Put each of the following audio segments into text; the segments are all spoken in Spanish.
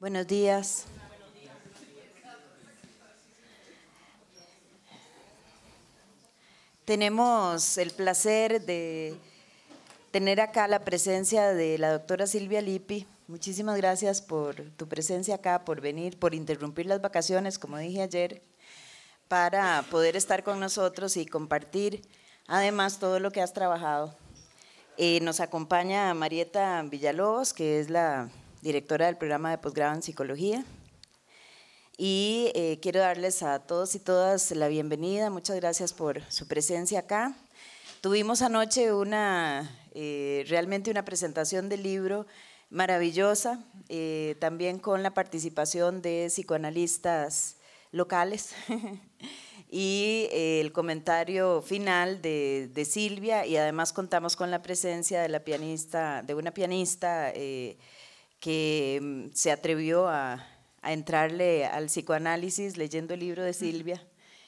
Buenos días. Tenemos el placer de tener acá la presencia de la doctora Silvia Lippi. Muchísimas gracias por tu presencia acá, por venir, por interrumpir las vacaciones, como dije ayer, para poder estar con nosotros y compartir además todo lo que has trabajado. Eh, nos acompaña Marieta Villalobos, que es la directora del programa de posgrado en psicología. Y eh, quiero darles a todos y todas la bienvenida. Muchas gracias por su presencia acá. Tuvimos anoche una, eh, realmente una presentación del libro maravillosa, eh, también con la participación de psicoanalistas locales y el comentario final de, Silvia y además contamos con la presencia de la pianista, de una pianista que mm, se atrevió a, entrarle al psicoanálisis leyendo el libro de Silvia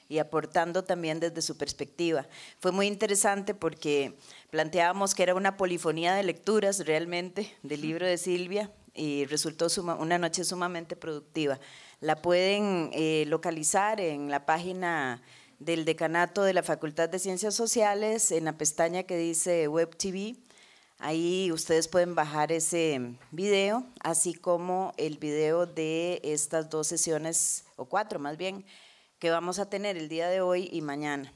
y aportando también desde su perspectiva. Fue muy interesante porque planteábamos que era una polifonía de lecturas realmente del libro de Silvia y resultó una noche sumamente productiva. La pueden eh, localizar en la página del decanato de la Facultad de Ciencias Sociales, en la pestaña que dice Web TV Ahí ustedes pueden bajar ese video, así como el video de estas dos sesiones, o cuatro más bien, que vamos a tener el día de hoy y mañana.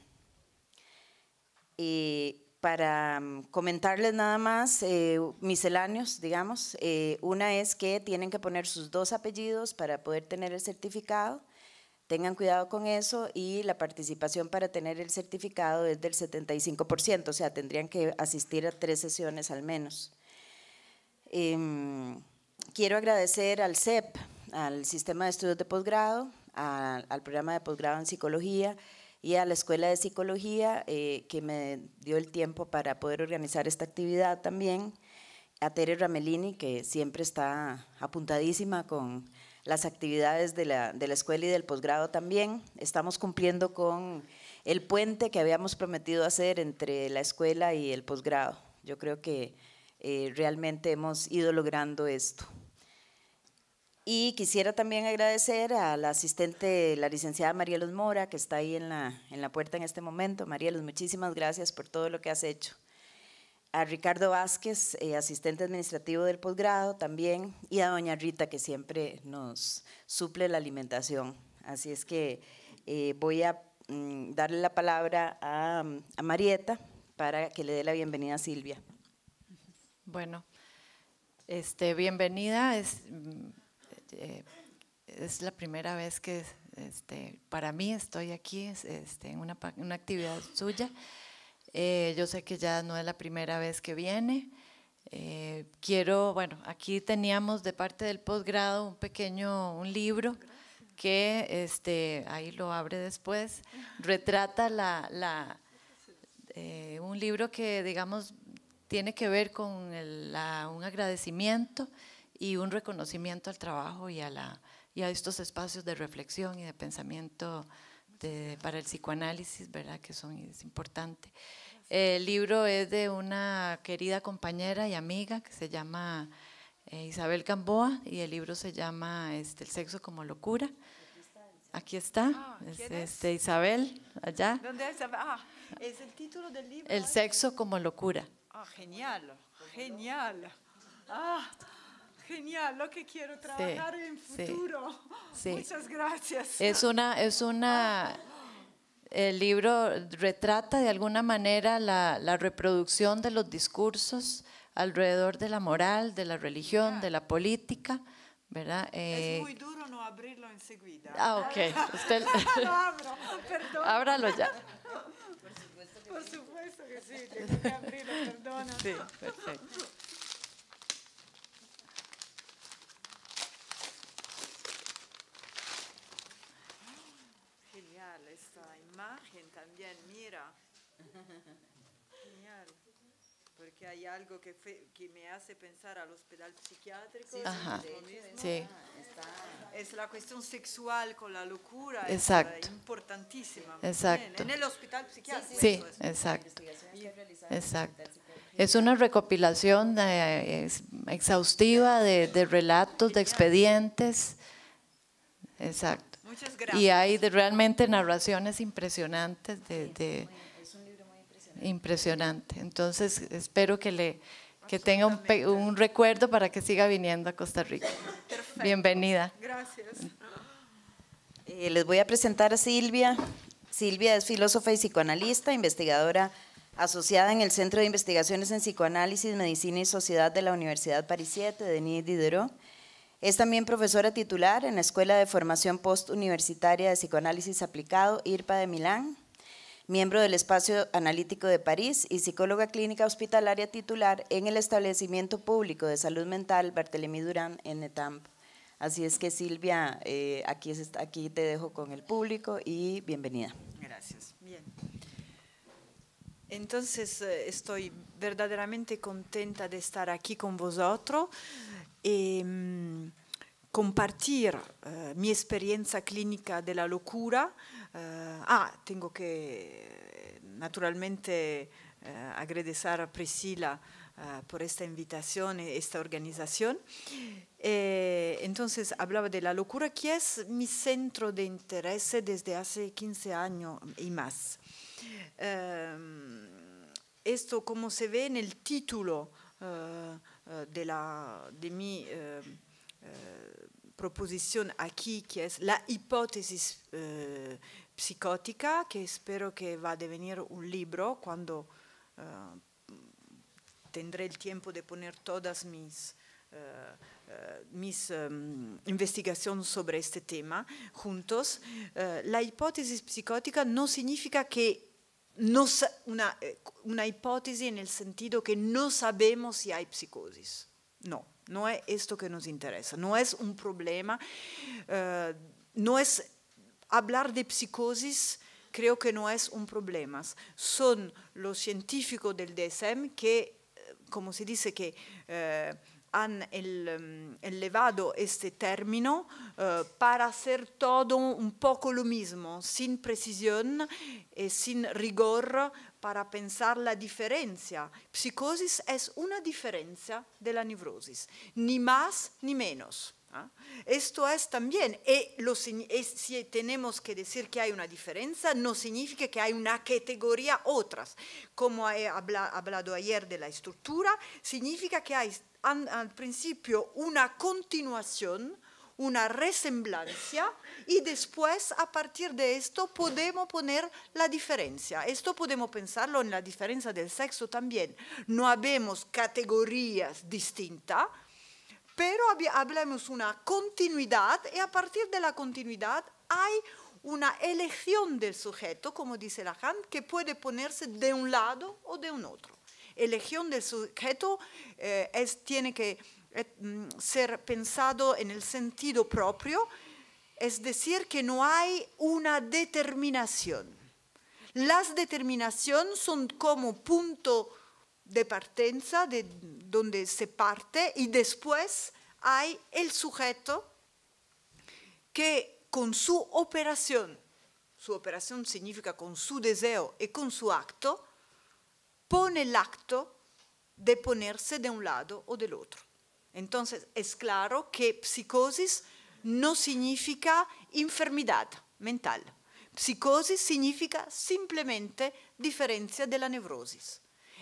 Y para mm, comentarles nada más, eh, misceláneos, digamos, eh, una es que tienen que poner sus dos apellidos para poder tener el certificado. Tengan cuidado con eso y la participación para tener el certificado es del 75%, o sea, tendrían que asistir a tres sesiones al menos. Em, quiero agradecer al CEP, al Sistema de Estudios de Posgrado, al programa de posgrado en Psicología y a la Escuela de Psicología, eh, que me dio el tiempo para poder organizar esta actividad también, a Tere Ramelini, que siempre está apuntadísima con las actividades de la, escuela y del posgrado también. Estamos cumpliendo con el puente que habíamos prometido hacer entre la escuela y el posgrado. Yo creo que eh, realmente hemos ido logrando esto. Y quisiera también agradecer a la asistente, la licenciada María Luz Mora, que está ahí en la, en la puerta en este momento. María Luz, muchísimas gracias por todo lo que has hecho a Ricardo Vázquez, eh, asistente administrativo del posgrado también, y a doña Rita, que siempre nos suple la alimentación. Así es que eh, voy a mm, darle la palabra a, Marieta para que le dé la bienvenida a Silvia. Bueno, este, bienvenida. Es, mm, eh, es la primera vez que este, para mí estoy aquí este, en una, una actividad suya. Eh, yo sé que ya no es la primera vez que viene. Eh, quiero, bueno, aquí teníamos de parte del posgrado un pequeño, un libro que este, ahí lo abre después, retrata la, la eh, un libro que digamos tiene que ver con el, un agradecimiento y un reconocimiento al trabajo y a, la, y a estos espacios de reflexión y de pensamiento para el psicoanálisis, ¿verdad? Que son, es importante. El libro es de una querida compañera y amiga que se llama eh, Isabel Gamboa y el libro se llama este, El sexo como locura. Aquí está, ah, este, Isabel, allá. ¿Dónde es? Ah, es el título del libro. El sexo como locura. Ah, genial, genial. Ah, genial, lo que quiero trabajar en futuro. Sí, Muchas gracias. Es una, es una el libro retrata de alguna manera la, reproducción de los discursos alrededor de la moral, de la religión, de la política, ¿verdad? es eh, muy duro no abrirlo enseguida. Ah, ok. Lo abro, perdón. Ábralo ya. Por supuesto que sí, tengo que abrirlo, perdona. Sí, perfecto. imagen también, mira. Genial. Porque hay algo que, que me hace pensar al hospital psiquiátrico. Sí, Ajá. Sí. Es la cuestión sexual con la locura. Exacto. importantísima. Exacto. En el hospital psiquiátrico. Sí, exacto. Exacto. Es una recopilación eh, exhaustiva de, de relatos, de expedientes. Exacto. Muchas gracias. Y hay de, realmente narraciones impresionantes de... impresionante. Entonces, espero que le que tenga un, recuerdo para que siga viniendo a Costa Rica. Bienvenida. Gracias. Eh, les voy a presentar a Silvia. Silvia es filósofa y psicoanalista, investigadora asociada en el Centro de Investigaciones en Psicoanálisis, Medicina y Sociedad de la Universidad Paris 7 de Denis Diderot es también profesora titular en la Escuela de Formación Post-Universitaria de Psicoanálisis Aplicado, IRPA de Milán, miembro del Espacio Analítico de París y psicóloga clínica hospitalaria titular en el Establecimiento Público de Salud Mental Bartolomé Durán en Netamp. Así es que Silvia, eh, aquí, aquí te dejo con el público y bienvenida. Gracias. Bien. Entonces eh, estoy verdaderamente contenta de estar aquí con vosotros Em, compartir eh, mi experiencia clínica de la locura. Eh, ah, tengo que naturalmente eh, agradecer a Priscila por esta invitación, y esta organización. entonces hablaba de la locura, que es mi centro de interés desde hace 15 años y más. Em, esto, como se ve en el título, eh, della de mi eh, eh proposizione qui chi chiese la ipotesi eh, psicotica che spero che va a divenire un libro quando eh, tendré il tempo di poner todas mis mis um, mm, investigación sobre este tema juntos. Uh, la hipótesis psicótica no significa que una, eh, una, hipótesis en el sentido que no sabemos si hay psicosis. No, no es esto que nos interesa, no es un problema, eh, no es hablar de psicosis. Creo que no es un problema. Son los científicos del DSM que, eh, como se dice, que eh, han elevado em, este término eh, para hacer todo un poco lo mismo, sin precisión y e sin rigor para pensar la diferencia. Psicosis es una diferencia de la neurosis, ni más ni menos. ¿ah? Esto es también, e e si tenemos que decir que hay una diferencia, no significa que hay una categoría otras. Como he hablado ayer de la estructura, significa que hay al principio una continuación, una resemblancia y después a partir de esto podemos poner la diferencia. Esto podemos pensarlo en la diferencia del sexo también. No habemos categorías distintas, pero hablamos una continuidad y a partir de la continuidad hay una elección del sujeto, como dice Lacan, que puede ponerse de un lado o de un otro elección del sujeto eh, es, tiene que eh, mm, ser pensado en el sentido propio, es decir, que no hay una determinación. Las determinaciones son como punto de partenza, de donde se parte, y después hay el sujeto que con su operación, su operación significa con su deseo y con su acto, pone el acto de ponerse de un lado o del otro. Entonces es claro que psicosis no significa enfermedad mental. Psicosis significa simplemente diferencia de la neurosis.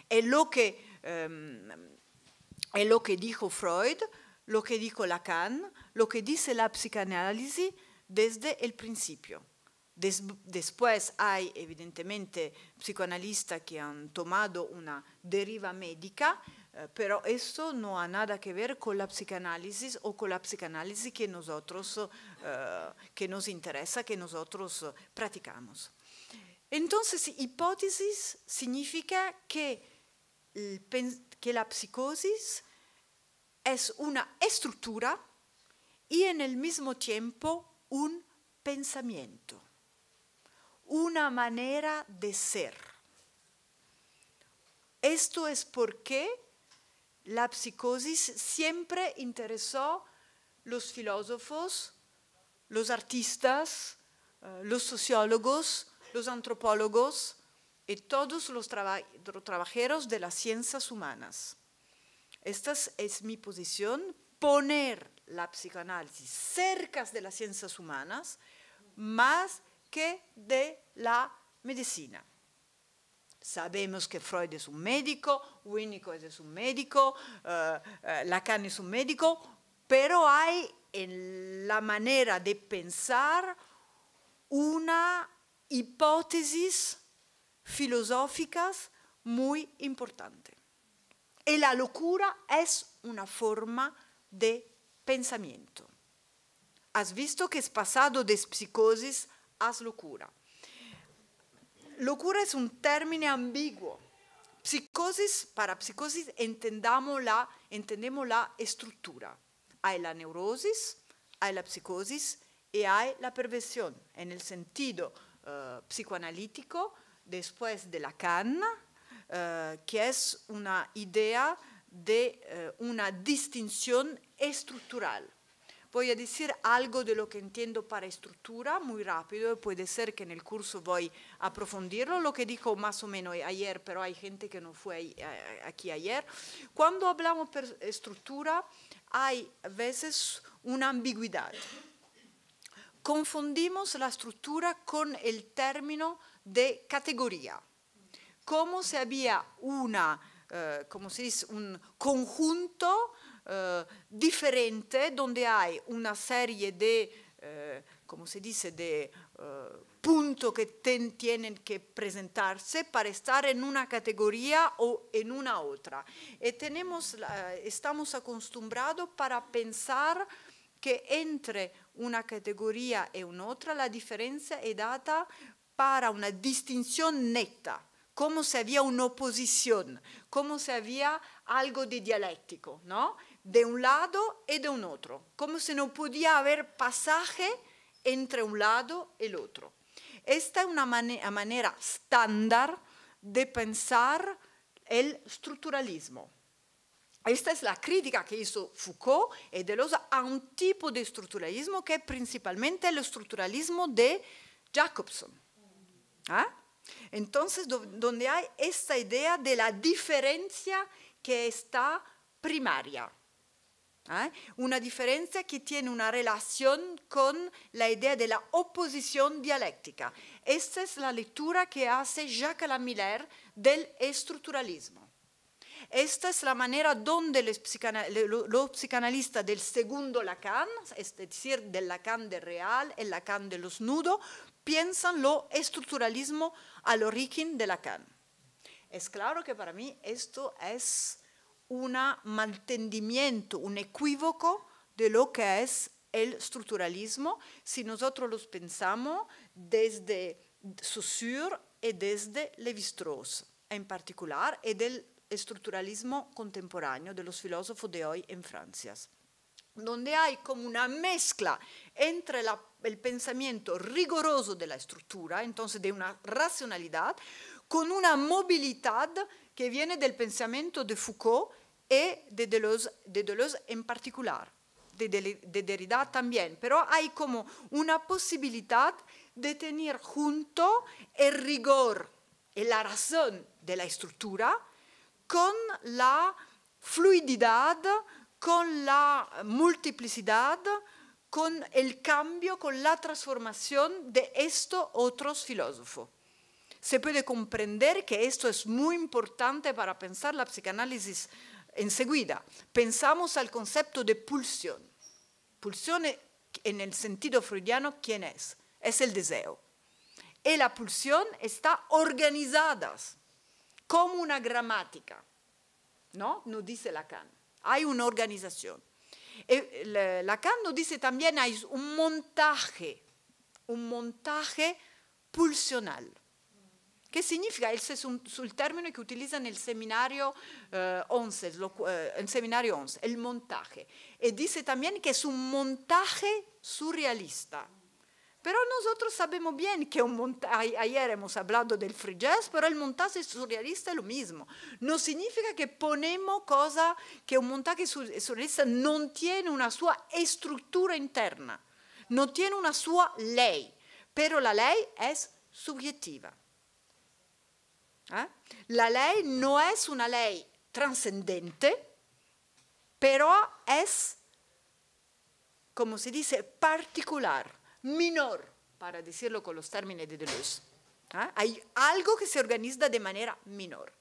Es lo que, eh, es lo que dijo Freud, lo que dijo Lacan, lo que dice la psicanálisis desde el principio. después hay evidentemente psicoanalistas que han tomado una deriva médica, eh, pero eso no ha nada que ver con la psicanálisis o con la psicanálisis que nosotros, eh, que nos interesa, que nosotros eh, practicamos. Entonces, hipótesis significa que la psicosis es una estructura y en el mismo tiempo un pensamiento una manera de ser. Esto es porque la psicosis siempre interesó los filósofos, los artistas, eh, los sociólogos, los antropólogos y todos los trabajadores de las ciencias humanas. Esta es mi posición, poner la psicoanálisis cerca de las ciencias humanas, más che della medicina. Sabemos che Freud è un médico, Winnicott è un médico, eh, eh, Lacan è un médico, però hay en la maniera di pensare una hipótesis filosofica molto importante. E la locura è una forma di pensamiento. Has visto che è passato da psicosis locura. Locura es un término ambiguo. Psicosis, para psicosis entendamos la, entendemos la estructura. Hay la neurosis, hay la psicosis y hay la perversión en el sentido eh, psicoanalítico después de la can, eh, que es una idea de eh, una distinción estructural Voy a decir algo de lo que entiendo para estructura muy rápido. Puede ser que en el curso voy a aprofundirlo, lo que dijo más o menos ayer, pero hay gente que no fue aquí ayer. Cuando hablamos de estructura, hay a veces una ambigüedad. Confundimos la estructura con el término de categoría. Como si había una, eh, como se un conjunto eh, differente, dove hai una serie di, eh, come si dice, di eh, punto che ten, tienen que presentarse para estar en una categoria o in una altra. E siamo estamos acostumbrados para pensar que entre una categoria e una otra la differenza è data per una distinción netta, como si había una come se si había algo de dialéctico, ¿no? de un lado y de un otro, como si no podía haber pasaje entre un lado y el otro. Esta es una manera estándar de pensar el estructuralismo. Esta es la crítica que hizo Foucault y eh, Deleuze a un tipo de estructuralismo que es principalmente el estructuralismo de Jacobson. ¿ah? Entonces, donde hay esta idea de la diferencia que está primaria. ¿ah? Una diferencia que tiene una relación con la idea de la oposición dialéctica. Esta es la lectura que hace Jacques Lamiller del estructuralismo. Esta es la manera donde los, psicanalistas del segundo Lacan, es decir, del Lacan de real, el Lacan de los nudos, piensan lo estructuralismo al origen de Lacan. Es claro que para mí esto es un malentendimiento, un equivoco de lo que es el estructuralismo si nosotros los pensamos desde Saussure y desde Lévi-Strauss en particular y del estructuralismo contemporáneo de los filósofos de hoy en Francia, donde hay como una mezcla entre la, el pensamiento rigoroso de la estructura, entonces de una racionalidad, con una movilidad que viene del pensamiento de Foucault y e de Deleuze, en particular, de, de Derrida también, pero hay como una posibilidad de tener junto el rigor y la razón de la estructura con la fluididad, con la multiplicidad, con el cambio, con la transformación de estos otros filósofos se puede comprender que esto es muy importante para pensar la psicanálisis enseguida. Pensamos al concepto de pulsión. Pulsión e, en el sentido freudiano, ¿quién es? Es el deseo. Y la pulsión está organizada como una gramática, ¿no? Nos dice Lacan. Hay una organización. Eh, Lacan nos dice también hay un montaje, un montaje pulsional. che significa il, sul, sul termine che utilizza nel seminario eh, ONSE, eh, il seminario ONSE, il montaje. E dice anche che è un montaje surrealista. Però noi sappiamo bene che un montaje, ayer abbiamo parlato del free jazz, pero el montaje surrealista è lo stesso. Non significa che poniamo cosa che un montaje surrealista non tiene una sua estructura interna, non tiene una sua lei, però la lei è subjetiva. ¿Ah? La ley no es una ley trascendente, pero es, como se dice, particular, menor, para decirlo con los términos de Deleuze. ¿Ah? Hay algo que se organiza de manera menor.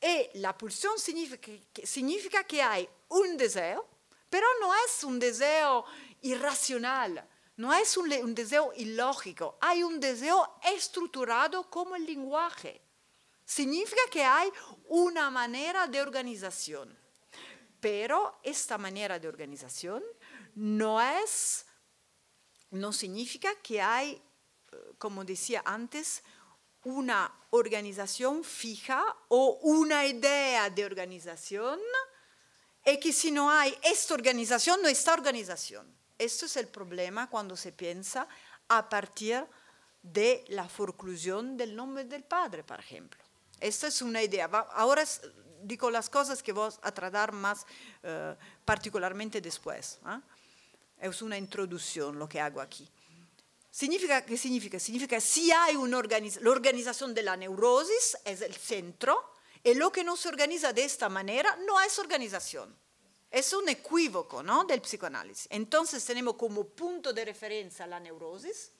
Y la pulsión significa, que hay un deseo, pero no es un deseo irracional, no es un, deseo ilógico, hay un deseo estructurado como el lenguaje. Significa que hay una manera de organización, pero esta manera de organización no es, no significa que hay, eh, como decía antes, una organización fija o una idea de organización y que si no hay esta organización, no está organización. Esto es el problema cuando se piensa a partir de la forclusión del nombre del padre, por ejemplo. Esta es una idea. ahora digo las cosas que voy a tratar más eh, particularmente después. ¿ah? Es una introducción lo que hago aquí. Significa, ¿Qué significa? Significa si hay una organiz la organización de la neurosis, es el centro, y lo que no se organiza de esta manera no es organización. Es un equívoco ¿no? del psicoanálisis. Entonces tenemos como punto de referencia la neurosis,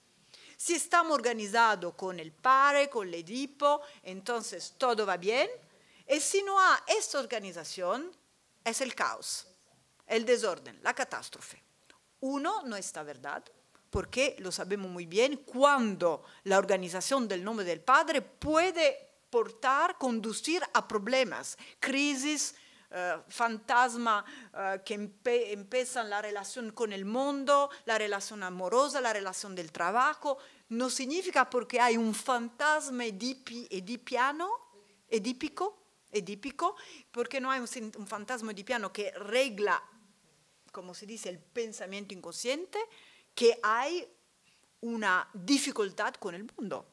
si estamos organizados con el padre, con el EDIPO, entonces todo va bien. Y si no hay esta organización, es el caos, el desorden, la catástrofe. Uno, no está verdad, porque lo sabemos muy bien, cuando la organización del nombre del Padre puede portar, conducir a problemas, crisis, eh, fantasma eh, que empe la relazione con il mondo, la relazione amorosa, la relazione del lavoro, non significa perché hay un fantasma edipi edipiano, edipico, edipico, porque no hay un, un fantasma edipiano che regla, come si dice, il pensamiento inconsciente, che hay una difficoltà con il mondo.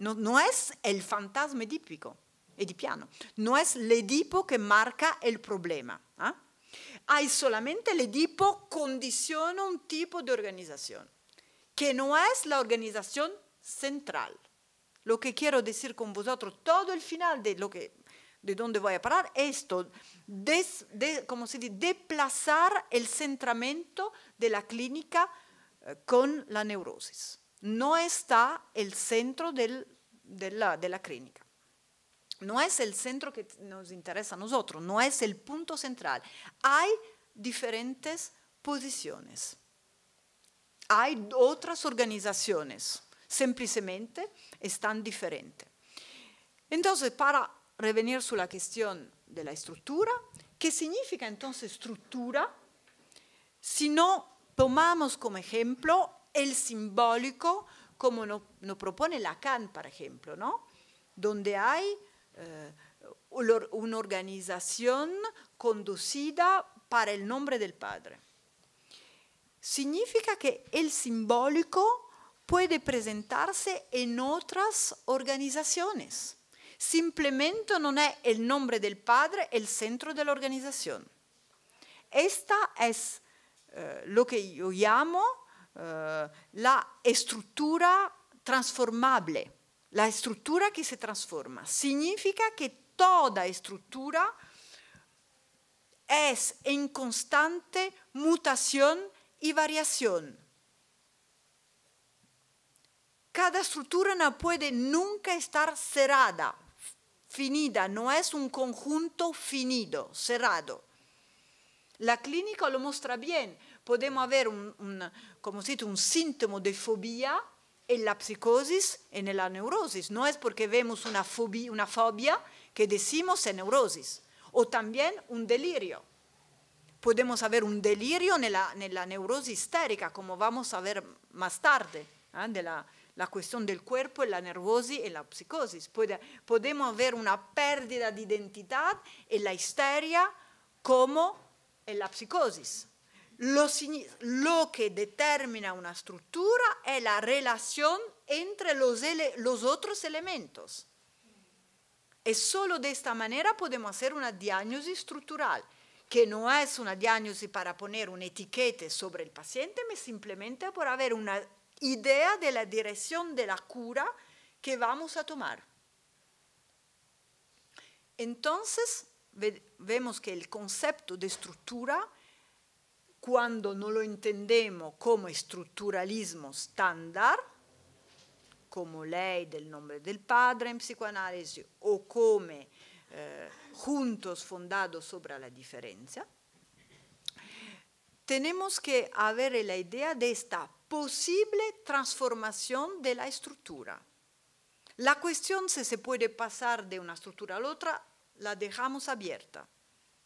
Non no es el fantasma edipico. edipiano. No es el Edipo que marca el problema. Ah? Hay solamente el Edipo condiciona un tipo de organización, que no es la organización central. Lo que quiero decir con vosotros, todo el final de lo que de dónde voy a parar, esto, como se dice, desplazar el centramento de la clínica eh, con la neurosis. No está el centro de la clínica no es el centro que nos interesa a nosotros, no es el punto central. Hay diferentes posiciones, hay otras organizaciones, simplemente están diferentes. Entonces, para revenir sobre la cuestión de la estructura, ¿qué significa entonces estructura? Si no tomamos como ejemplo el simbólico, como nos propone Lacan, por ejemplo, ¿no? donde hay eh, una organización conducida para el nombre del Padre. Significa que el simbólico puede presentarse en otras organizaciones. Simplemente no es el nombre del Padre el centro de la organización. Esta es eh, lo que yo llamo eh, la estructura transformable la estructura que se transforma significa que toda estructura es en constante mutación y variación. Cada estructura no puede nunca estar cerrada, finida, no es un conjunto finido, cerrado. La clínica lo muestra bien, podemos haber un síntoma de fobia en la psicosis, en la neurosis. No es porque vemos una fobia, que decimos es neurosis. O también un delirio. Podemos haber un delirio en la, neurosis histérica, como vamos a ver más tarde, ¿ah? de la, cuestión del cuerpo, en la nervosis y la psicosis. podemos haber una pérdida de identidad en la histeria como en la psicosis. Lo, que determina una estructura es la relación entre los, otros elementos. Y solo de esta manera podemos hacer una diagnosis estructural, que no es una diagnosis para poner una etiqueta sobre el paciente, sino simplemente por haber una idea de la dirección de la cura que vamos a tomar. Entonces, vemos que el concepto de estructura cuando no lo entendemos como estructuralismo estándar, como lei del nombre del padre en psicoanálisis, o como eh, juntos fundados sobre la diferencia, tenemos que tener la idea de esta posible transformación de la estructura. La cuestión si se puede pasar de una estructura a la otra la dejamos abierta.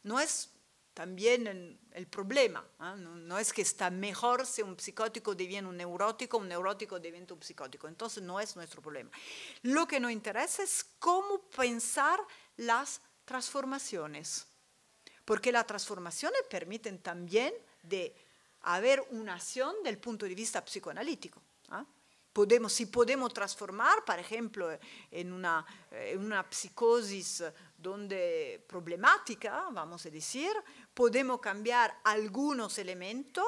No es también el, problema. ¿ah? No, es que está mejor si un psicótico deviene un neurótico, un neurótico deviene un psicótico. Entonces no es nuestro problema. Lo que nos interesa es cómo pensar las transformaciones, porque las transformaciones permiten también de haber una acción del punto de vista psicoanalítico. ¿ah? Podemos, si podemos transformar, por ejemplo, en una, en una psicosis donde problemática, vamos a decir, podemos cambiar algunos elementos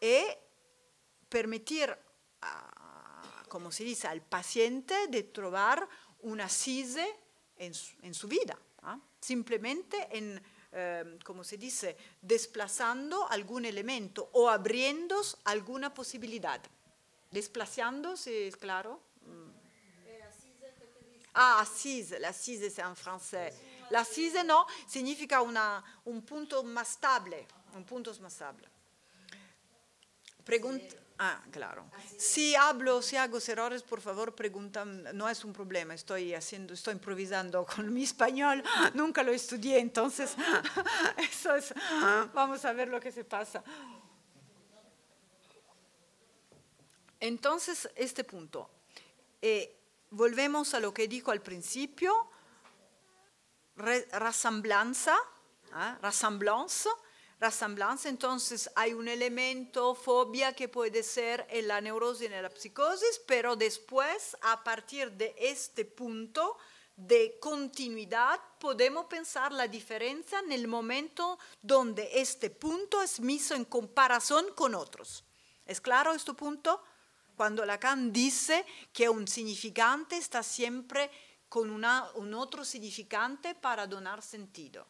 y permitir, como se dice, al paciente de trobar una sise en su, vida, ¿ah? simplemente en, eh, como se dice, desplazando algún elemento o abriendo alguna posibilidad. Desplazando, si es claro. Ah, assise, assise c'est en français. assise, no, significa un punto más estable, un punto más estable. Pregunta. Ah, claro. Si hablo, si hago errores, por favor, preguntan. No es un problema, estoy haciendo, estoy improvisando con mi español, nunca lo estudié, entonces Vamos a ver lo que se pasa. Entonces, este punto. Eh, volvemos a lo que dijo al principio, rassemblanza, ¿eh? ¿ah? entonces hay un elemento fobia que puede ser en la neurosis y en la psicosis, pero después, a partir de este punto de continuidad, podemos pensar la diferencia en el momento donde este punto es miso en comparación con otros. ¿Es claro este punto? cuando Lacan dice que un significante está siempre con un otro significante para donar sentido,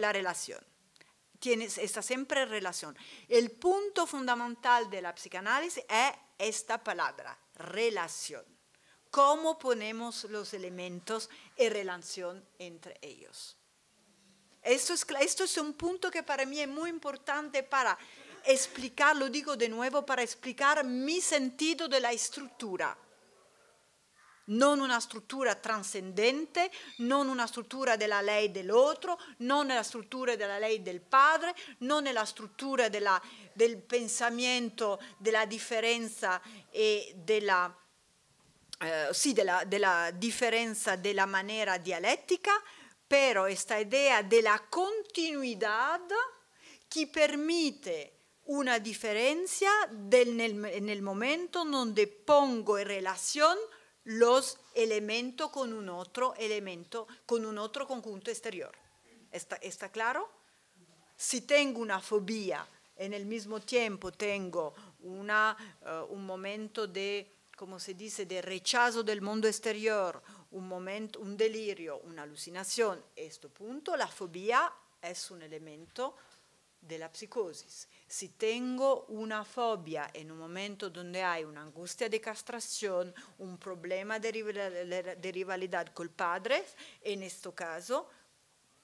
la relación. está siempre en relación. El punto fundamental de la psicanálisis es esta palabra, relación. Cómo ponemos los elementos en relación entre ellos. Esto es, esto es un punto que para mí es muy importante para explicar, lo digo de nuevo, para explicar mi sentido de la estructura. Non una struttura trascendente, non una struttura della lei dell'altro, non la struttura della ley del padre, non la struttura della, del pensamento, della differenza e della, eh, eh sì, della, della differenza della maniera dialettica, però questa idea della continuità che permette una diferencia en el momento donde pongo en relación los elementos con un otro elemento, con un otro conjunto exterior. ¿Está, claro? Si tengo una fobia, en el mismo tiempo tengo eh, un momento de, como se dice, de rechazo del mundo exterior, un, momento, un delirio, una alucinación, este punto, la fobia es un elemento della psicosis. Si tengo una fobia in un momento donde hay una angustia de castración, un problema di rivalità de rivalidad col padre, in questo caso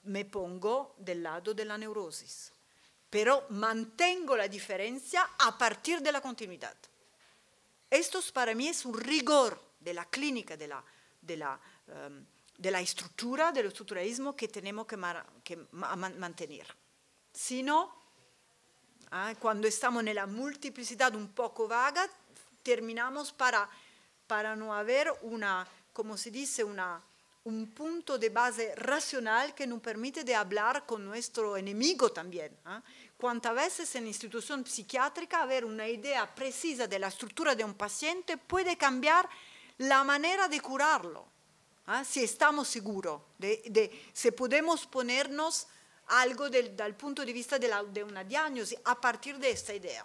me pongo del lato della neurosis. Però mantengo la differenza a partir de continuità. Questo per me è un rigore della la clínica, della, um, ehm, de la estructura, del estructuralismo que tenemos mantenere. sino ah, cuando estamos en la multiplicidad un poco vaga, terminamos para, para no haber una, como se dice, una, un punto de base racional que nos permite de hablar con nuestro enemigo también. Ah. Cuántas veces en institución psiquiátrica haber una idea precisa de la estructura de un paciente puede cambiar la manera de curarlo, ah, si estamos seguros, de, de, si podemos ponernos algo del, dal punto de vista de una diagnosi a partir de esta idea.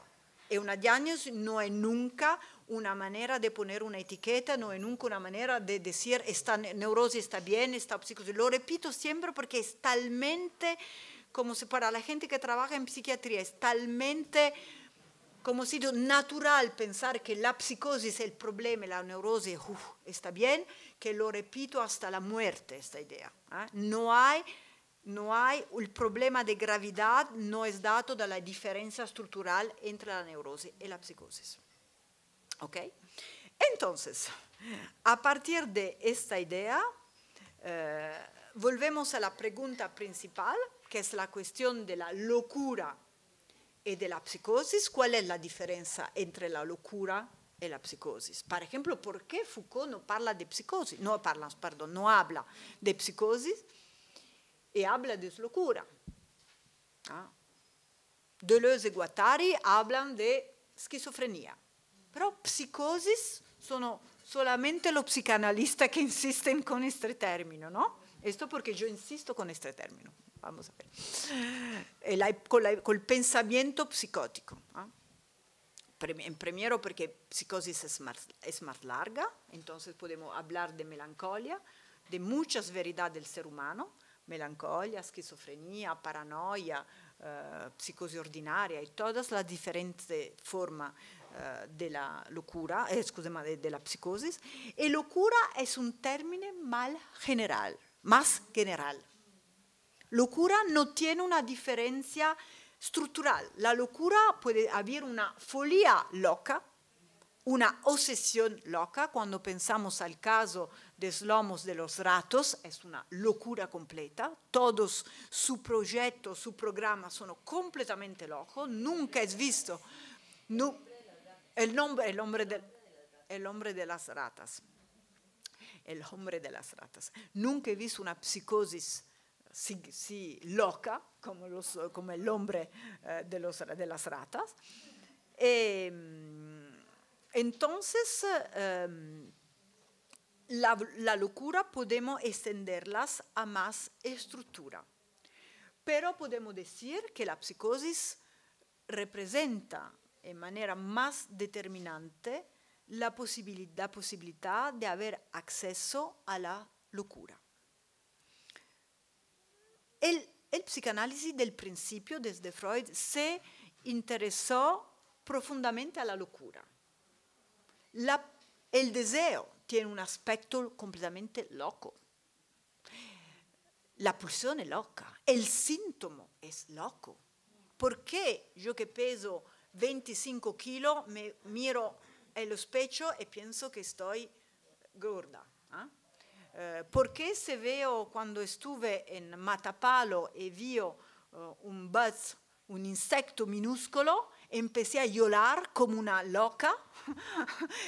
E una diagnosi no es nunca una manera de poner una etiqueta, no es nunca una manera de decir esta neurosis está bien, esta psicosis. Lo repito siempre porque es talmente, como se para la gente que trabaja en psiquiatría, es talmente como si natural pensar que la psicosis es el problema, la neurosis está bien, que lo repito hasta la muerte esta idea. ¿ah? No hay no hay, el problema di gravità non è dato dalla differenza strutturale tra la neurosis e la psicosis. ¿Ok? Entonces, a partir de esta idea, eh, volvemos a la pregunta principal, que es la cuestión de la locura y de la psicosis. ¿Cuál es la diferencia entre la locura y la psicosis? Por ejemplo, ¿por qué Foucault no, parla de psicosis? No, parla, perdón, no habla de psicosis? e habla de locura. Ah. Deleuze e Guattari parlano di schizofrenia, però psicosis sono solamente lo psicanalista che insiste con questo término, no? Questo perché io insisto con questo término, vamos a ver. La, con la, col pensamento psicotico. Ah. en primero perché psicosis è smart larga, entonces podemos hablar de melancolia, de muchas verità del ser humano, melancolia, schizofrenia, paranoia, eh, psicosi ordinaria e tutte le differenti forme eh, della locura, eh, scusami, della psicosis. E locura è un termine mal general, más general. Locura non tiene una differenza estructural. La locura può avere una folía loca, una obsesión loca cuando pensamos al caso de Slomos de los Ratos, es una locura completa, todos su proyecto, su programa son completamente locos, nunca he visto el, nombre, el, hombre de, el de las ratas, el hombre de las ratas, nunca he visto una psicosis loca como, como el hombre eh, de, los, de las ratas. y em, entonces, eh, em, la, locura podemos extenderlas a más estructura, pero podemos decir que la psicosis representa en manera más determinante la posibilidad, de haber acceso a la locura. El, el psicanálisis del principio desde Freud se interesó profundamente a la locura La, el deseo tiene un aspetto completamente loco. La pulsione è loca, il síntoma è loco. Perché io che peso 25 kg mi miro allo specchio e penso che sto gorda? Ah? ¿eh? Eh, perché se veo quando estuve in Matapalo e vio eh, un buzz, un insetto minuscolo, empecé a llorar como una loca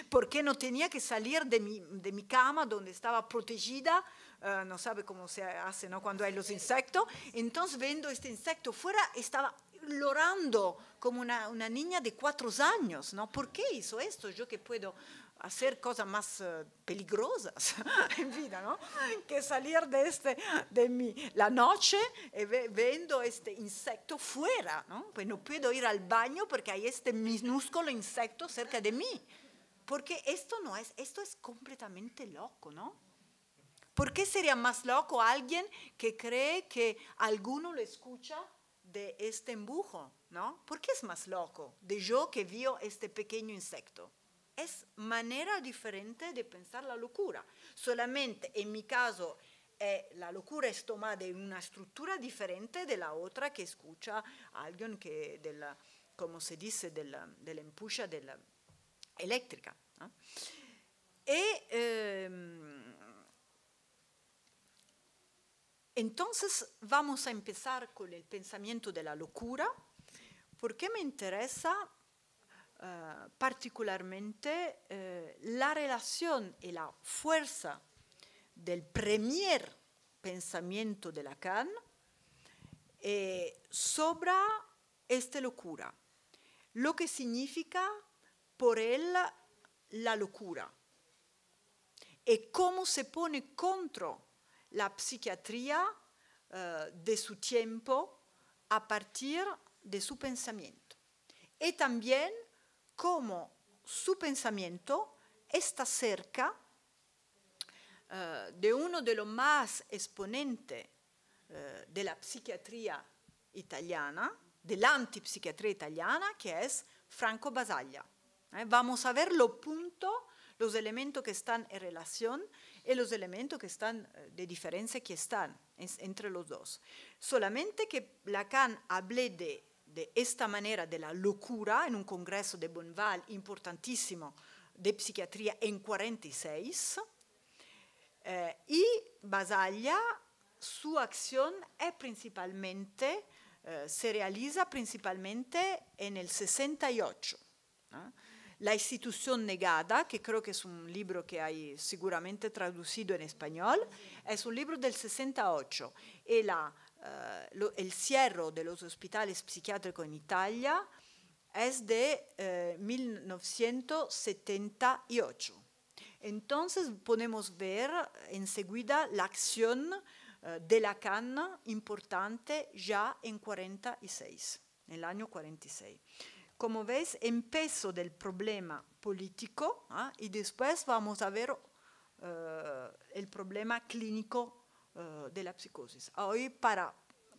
porque no tenía que salir de mi, de mi cama donde estaba protegida. Eh, no sabe cómo se hace ¿no? cuando hay los insectos. Entonces, viendo este insecto fuera, estaba llorando como una, una, niña de cuatro años. ¿no? ¿Por qué hizo esto? Yo que puedo hacer cosas más eh, peligrosas en vida, ¿no? Que salir de, este, de mí la noche y eh, vendo este insecto fuera, ¿no? Pues no puedo ir al baño porque hay este minúsculo insecto cerca de mí. Porque esto no es, esto es completamente loco, ¿no? ¿Por qué sería más loco alguien que cree que alguno lo escucha de este embujo, ¿no? ¿Por qué es más loco de yo que vio este pequeño insecto? es manera diferente de pensar la locura. Solamente en mi caso eh, la locura es tomada en una estructura diferente de la otra que escucha alguien que, del, como se dice, del, de la empuja del, eléctrica. ¿no? Y eh, entonces vamos a empezar con el pensamiento de la locura, porque me interesa Eh, particularmente eh, la relación y la fuerza del primer pensamiento de Lacan eh, sobre esta locura, lo que significa por él la locura y cómo se pone contra la psiquiatría de su tiempo a partir de su pensamiento. Y también cómo su pensamiento está cerca eh, de uno de los más exponentes eh, de la psiquiatría italiana, de la antipsiquiatría italiana, que es Franco Basaglia. ¿eh? vamos a ver los puntos, los elementos que están en relación y los elementos que están de diferencia que están entre los dos. Solamente que Lacan hable de de esta manera de la locura en un congreso de Bonval importantísimo de psiquiatría en 46 eh, y Basaglia su acción es principalmente, eh, se realiza principalmente en el 68. ¿no? La institución negada, que creo que es un libro que hay seguramente traducido en español, es un libro del 68 y la eh, lo, el cierre de los hospitales psiquiátricos en Italia es de eh, 1978. Entonces podemos ver enseguida la acción eh, de Lacan importante ya en 46, en el año 46. Como veis, empezó del problema político ¿eh? y después vamos a ver eh, el problema clínico eh, de la psicosis. Hoy para,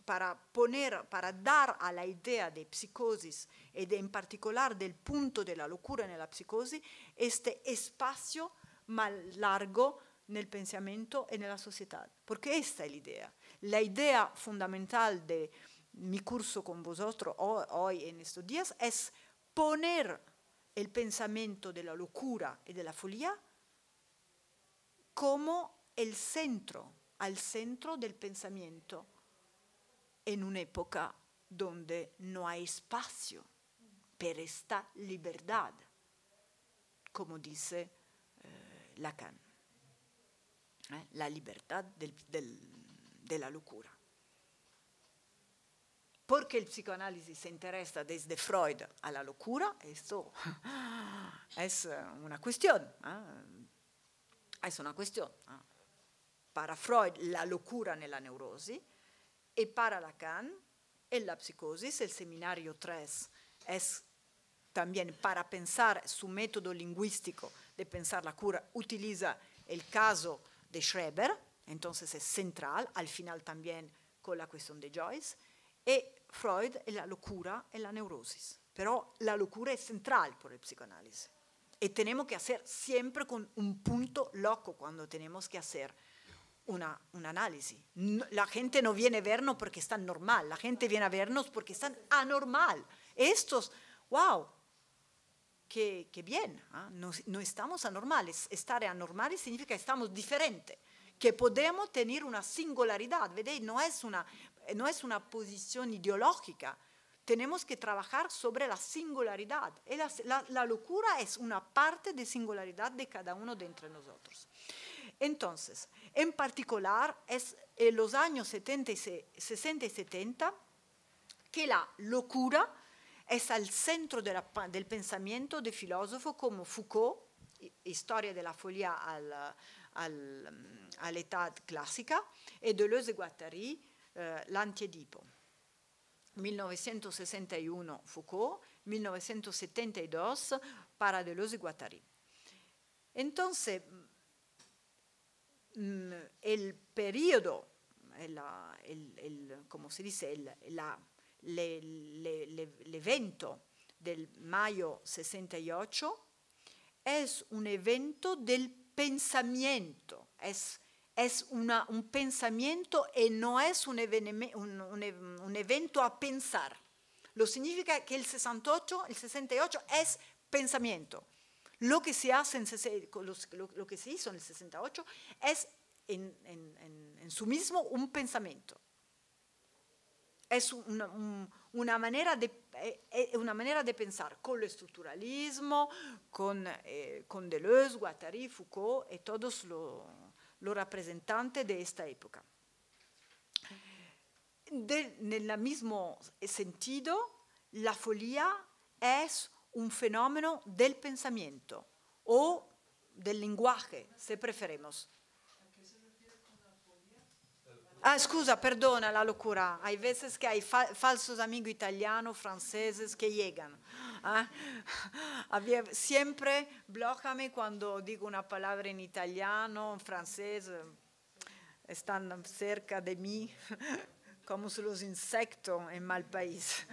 para, poner, para dar a la idea de psicosis y de, en particular del punto de la locura en la psicosis este espacio más largo nel pensamento e nella società, perché questa è La idea fondamentale de mi curso con vosotros oggi e in questi días è poner il pensamento della locura e della follia come il centro al centro del pensamiento in un'epoca dove non hai spazio per questa libertà, come dice eh, Lacan, eh, la libertà del, del, della locura. Perché il psicoanalisi si interessa desde Freud alla locura, questo è una questione. Eh? È una questione. Eh? para Freud la locura nella neurosi e para Lacan en la psicosis, il seminario 3 è también para pensar su método lingüístico de pensar la cura, utiliza il caso de Schreber, entonces es central, al final también con la questione de Joyce, e Freud è la locura e la neurosis. Però la locura è central per il psicoanálisis. E tenemos che hacer sempre con un punto loco quando tenemos che hacer una, un análisis. la gente no viene a vernos porque están normal, la gente viene a vernos porque están anormal. Estos, wow, qué, qué bien, ¿ah? no, no, estamos anormales. Estar anormales significa que estamos diferentes, que podemos tener una singularidad, ¿veis? No es una, no es una posición ideológica. Tenemos que trabajar sobre la singularidad. la, la locura es una parte de singularidad de cada uno de entre nosotros. Entonces, en particular, es en eh, los años 70 y 60 y 70 que la locura es al centro de la, del pensamiento de filósofos como Foucault, Historia de la Folia al, al, all'età classica, e Deleuze e Guattari, eh, L'Antiedipo. 1961 Foucault, 1972 para Deleuze y Guattari. Entonces, Mm, el periodo, ah, como se dice, el evento del mayo 68 es un evento del pensamiento, es, un pensamiento y no es un, evento a pensar. Lo significa que el 68, el 68 es pensamiento. Lo que se, hace lo que se hizo en el 68 es en, en, su mismo un pensamiento. Es una, manera de, eh, eh, una manera de pensar con el estructuralismo, con, eh, con Deleuze, Guattari, Foucault y todos los representantes de esta época. En el mismo sentido, la folía es un fenómeno del pensamiento o del lenguaje, si preferimos. Ah, scusa, perdona la locura. Hay veces que hay fa falsos amigos italiani, francesi, che llegan. ¿Eh? ¿ah? Sempre blócame quando dico una parola in italiano, en francés. Están cerca de mí, como los insectos en mal paese.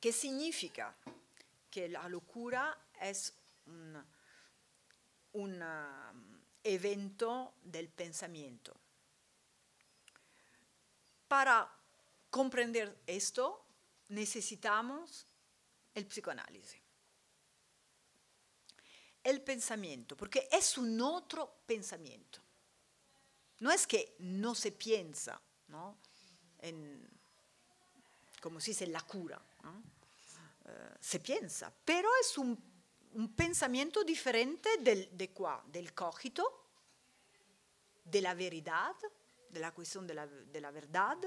¿Qué significa? Que la locura es un, um, evento del pensamiento. Para comprender esto necesitamos el psicoanálisis. El pensamiento, porque es un otro pensamiento. No es que no se piensa, En, como se dice, la cura. Eh, se piensa, pero es un, un pensamiento diferente del, de qua, del cogito, de la veridad, de la cuestión de la, de la verdad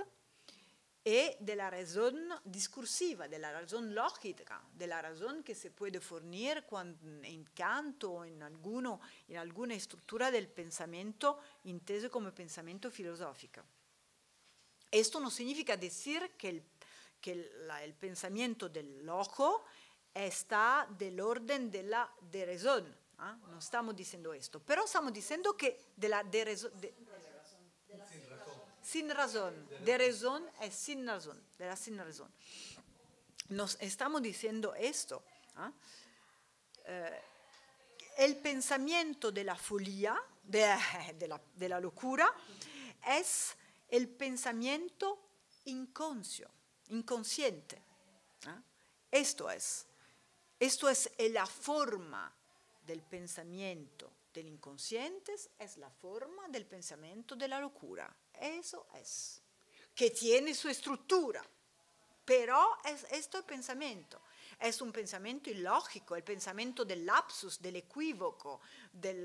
y de la razón discursiva, de la razón lógica, de la razón que se puede fornir cuando, en canto o en, alguno, en alguna estructura del pensamiento inteso como pensamiento filosófico. Esto no significa decir que el che la, il pensamento del loco è sta dell'ordine della dereson. Eh? Ah? Non stiamo dicendo questo, però stiamo dicendo che della dereson... De, sin razón, de razón è sin razón, della sin razón. Nos stiamo dicendo questo. Ah? Eh? Eh, il pensamento della follia, de, della, della locura, è il pensamento inconscio. inconsciente. ¿ah? Esto es, esto es la forma del pensamiento del inconsciente, es la forma del pensamiento de la locura. Eso es, que tiene su estructura, pero es, esto es pensamiento. Es un pensamiento ilógico, el pensamiento del lapsus, del equívoco, del,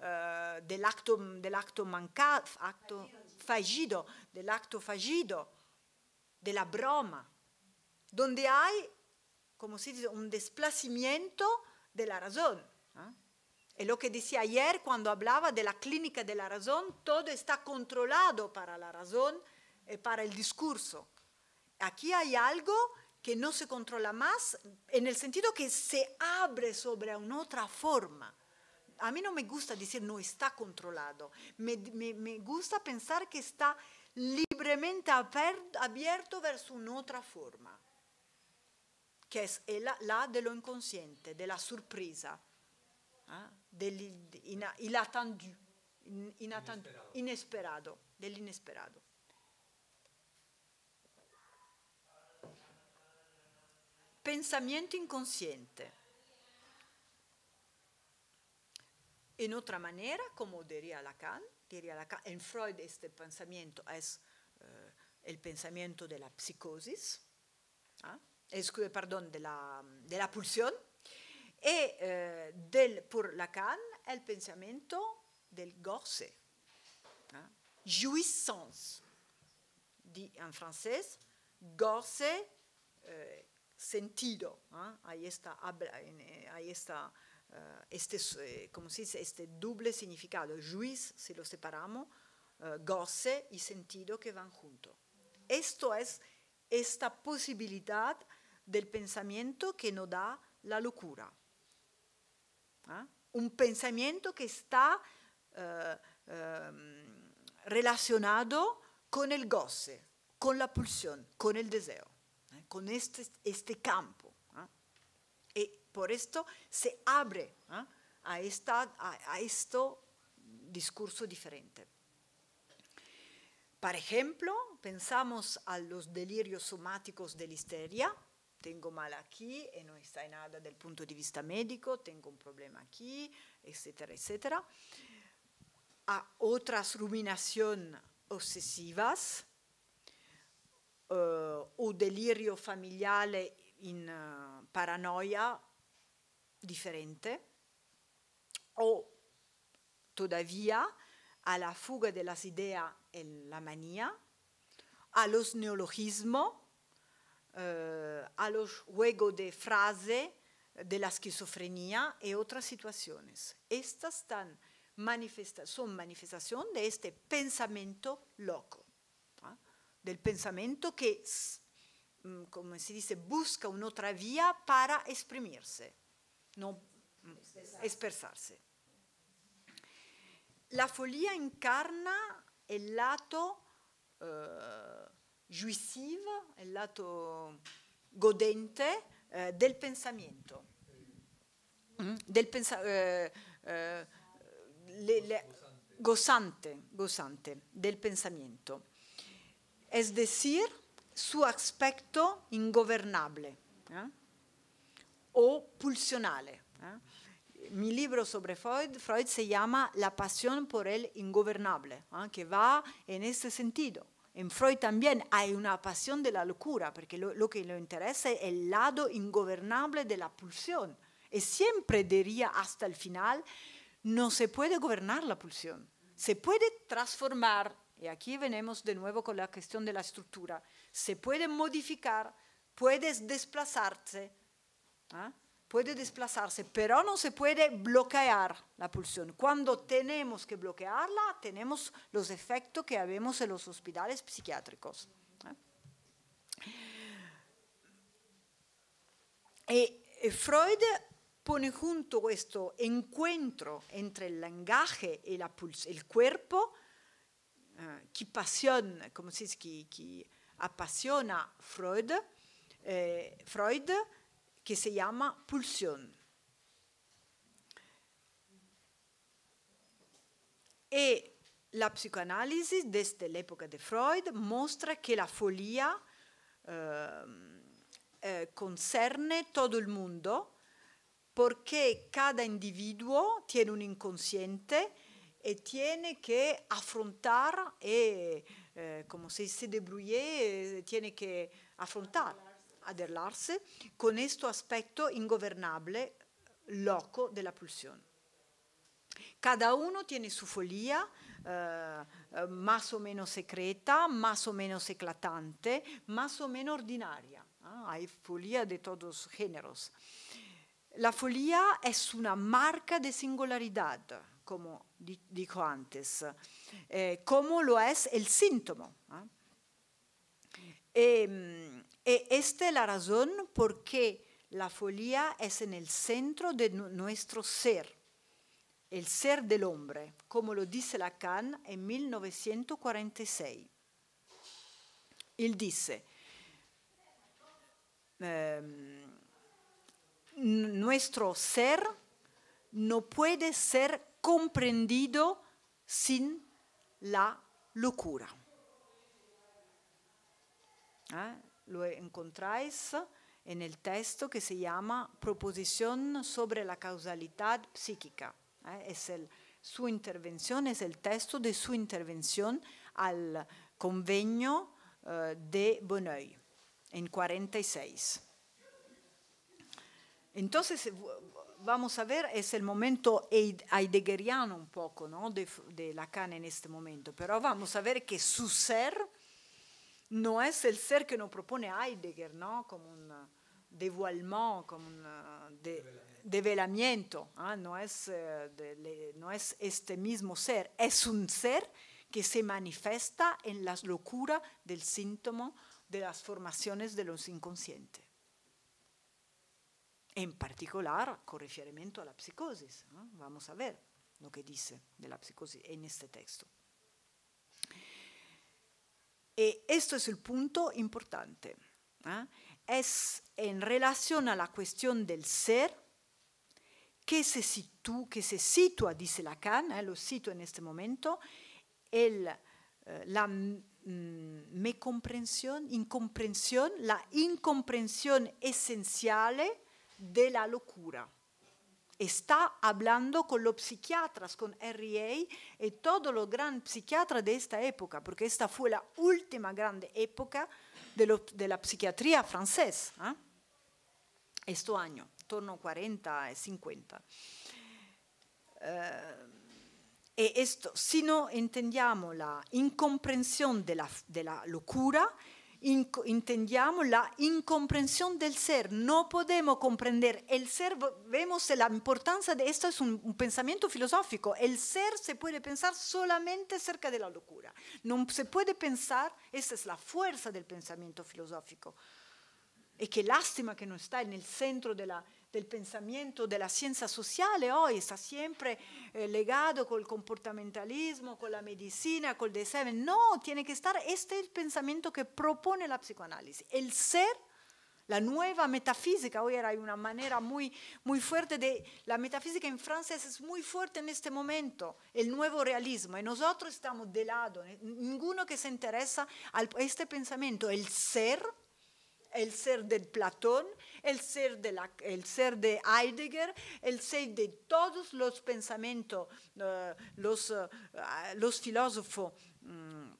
eh, acto, del acto, acto fallido, del acto fallido de la broma, donde hay, como se dice, un desplazamiento de la razón. ¿ah? Es lo que decía ayer cuando hablaba de la clínica de la razón, todo está controlado para la razón y eh, para el discurso. Aquí hay algo que no se controla más en el sentido que se abre sobre una otra forma. a mí no me gusta decir no está controlado, me, me, me gusta pensar que está libremente abierto verso un'altra forma, che è la, la lo inconsciente, della sorpresa, eh? Ah, dell'inattendu, in, inesperato, inesperato dell'inesperato. Pensamento inconsciente. en otra manera, como diría Lacan, diría Lacan en Freud este pensamiento es eh, el pensamiento de la psicosis, ¿ah? eh, perdón, de la, pulsión, y eh, del, por Lacan el pensamiento del goce, ¿ah? jouissance, en francés, goce, sentido, ¿ah? ahí está, ahí está Eh, este, eh, como se dice, este doble significado. Juiz, si lo separamos, eh, goce y sentido que van juntos. Esto es esta posibilidad del pensamiento que nos da la locura. ¿Ah? Un pensamiento que está eh, eh, relacionado con el goce, con la pulsión, con el deseo, ¿eh? con este, este campo. Por esto se abre ¿ah? a, esta, a, a este discurso diferente. Por ejemplo, pensamos a los delirios somáticos de la histeria. Tengo mal aquí y eh, no está nada del punto de vista médico, tengo un problema aquí, etcétera, etcétera. A otras ruminaciones obsesivas eh, o delirio familiar en eh, paranoia diferente o todavía a la fuga de las ideas en la manía, a los neologismos, eh, a los juegos de frase de la esquizofrenia y otras situaciones. Estas son manifestación de este pensamiento loco, ¿ah? del pensamiento que, mm, como se dice, busca una otra vía para exprimirse. non espersarsi. La follia incarna il lato eh, jouissivo, il lato godente eh, del pensamento. Mm? Del pensa eh, eh, le, le, gozante, gozante del pensamiento. Es decir, su aspecto ingobernable. ¿eh? o pulsionale. Eh. Mi libro sobre Freud, Freud se llama La pasión por el ingobernable, eh, que va en ese sentido. En Freud también hay una pasión de la locura, porque lo, lo que le interesa es el lado ingobernable de la pulsión. Y siempre diría hasta el final, no se puede gobernar la pulsión, se puede transformar, y aquí venimos de nuevo con la cuestión de la estructura, se puede modificar, puedes desplazarse, ¿Ah? Puede desplazarse, pero no se puede bloquear la pulsión. Cuando tenemos que bloquearla, tenemos los efectos que vemos en los hospitales psiquiátricos. ¿Ah? Eh, eh, Freud pone junto este encuentro entre el lenguaje y la el cuerpo, eh, que, como apasiona Freud, Freud que se llama Pulsión. E la psicoanalisi, desde l'epoca di Freud, mostra che la follia eh, eh, concerne tutto il mondo perché cada individuo tiene un inconsciente e tiene che affrontare e, eh, come se si debruye, eh, tiene che affrontare aderlarse con questo aspetto ingovernabile, loco della pulsione. Cada uno tiene su folía eh, eh, más o meno secreta, más o meno eclatante, más o meno ordinaria. ¿eh? Hay folía de todos géneros. La folía è una marca di singolarità, come di dijo antes, eh, como lo es el síntoma. Ah. E, E, Esta es la razón por qué la folía es en el centro de nuestro ser, el ser del hombre, como lo dice Lacan en 1946. Él dice, em, nuestro ser no puede ser comprendido sin la locura. Ah, lo encontráis en el texto que se llama Proposición sobre la causalidad psíquica. ¿Eh? Es el, su intervención, es el texto de su intervención al convenio uh, de Bonneuil en 46. Entonces, eh, vamos a ver, es el momento heideggeriano un poco ¿no? de, de Lacan en este momento, pero vamos a ver que su ser no es el ser que nos propone Heidegger, ¿no? Como un ah, dévoilement, como un ah, develamiento, ¿ah? eh, no, es, este mismo ser, es un ser que se manifiesta en la locura del síntoma de las formaciones de los inconscientes. En particular, con referencia a la psicosis. Vamos a ver lo que dice de la psicosis en este texto. E questo è il punto importante. ¿eh? Es en relación a la cuestión del ser que se, situ, que se sitúa, dice Lacan, ¿eh? lo cito en este momento, el, eh, la mm, me comprensión, incomprensión, la incomprensión esencial de la locura está hablando con los psiquiatras, con R.A. y todo lo gran psiquiatras de esta época, porque esta fue la última grande época de, lo, de la psiquiatría francesa, ¿eh? este año, torno 40 y 50. Uh, e esto, si no entendiamo la incomprensión de la, de la locura, entendemos la incomprensión del ser. No podemos comprender el ser. Vemos la importancia de esto, es un, pensamiento filosófico. El ser se puede pensar solamente cerca de la locura. No se puede pensar, esa es la fuerza del pensamiento filosófico. Y qué lástima que no está en el centro de la del pensamiento de la ciencia social... ...hoy oh, está siempre... Eh, ...legado con el comportamentalismo, con la medicina, con el DSM. No, tiene que estar, este es el pensamiento que propone la psicoanálisis, el ser la nueva metafísica. Hoy hay una manera muy, muy fuerte de... La metafísica en Francia es muy fuerte en este momento, el nuevo realismo. Y nosotros estamos de lado, eh, ninguno que se interesa a este pensamiento, el ser, el ser de Platón, el ser de, el ser de Heidegger, el ser de todos los pensamientos, eh, los, eh, ah, los filósofos. Mm,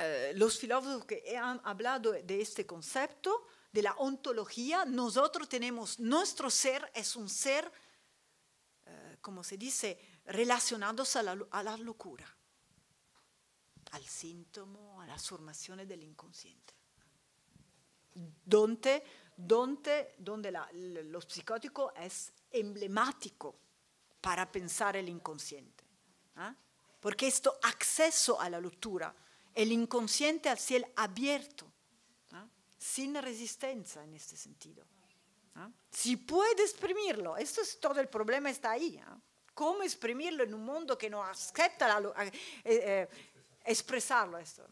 eh, los filósofos que han hablado de este concepto, de la ontología, nosotros tenemos, nuestro ser es un ser, como se dice, relacionado a la, locura, al síntoma, a las formaciones del inconsciente, donde donde, donde la, lo psicótico es emblemático para pensar el inconsciente. ¿ah? Porque esto acceso a la lectura, el inconsciente al cielo abierto, ¿ah? sin resistencia en este sentido. ¿ah? Si puede exprimirlo, esto todo el problema, está ahí. ¿Cómo exprimirlo en un mundo que no acepta la, eh, eh, expresarlo esto?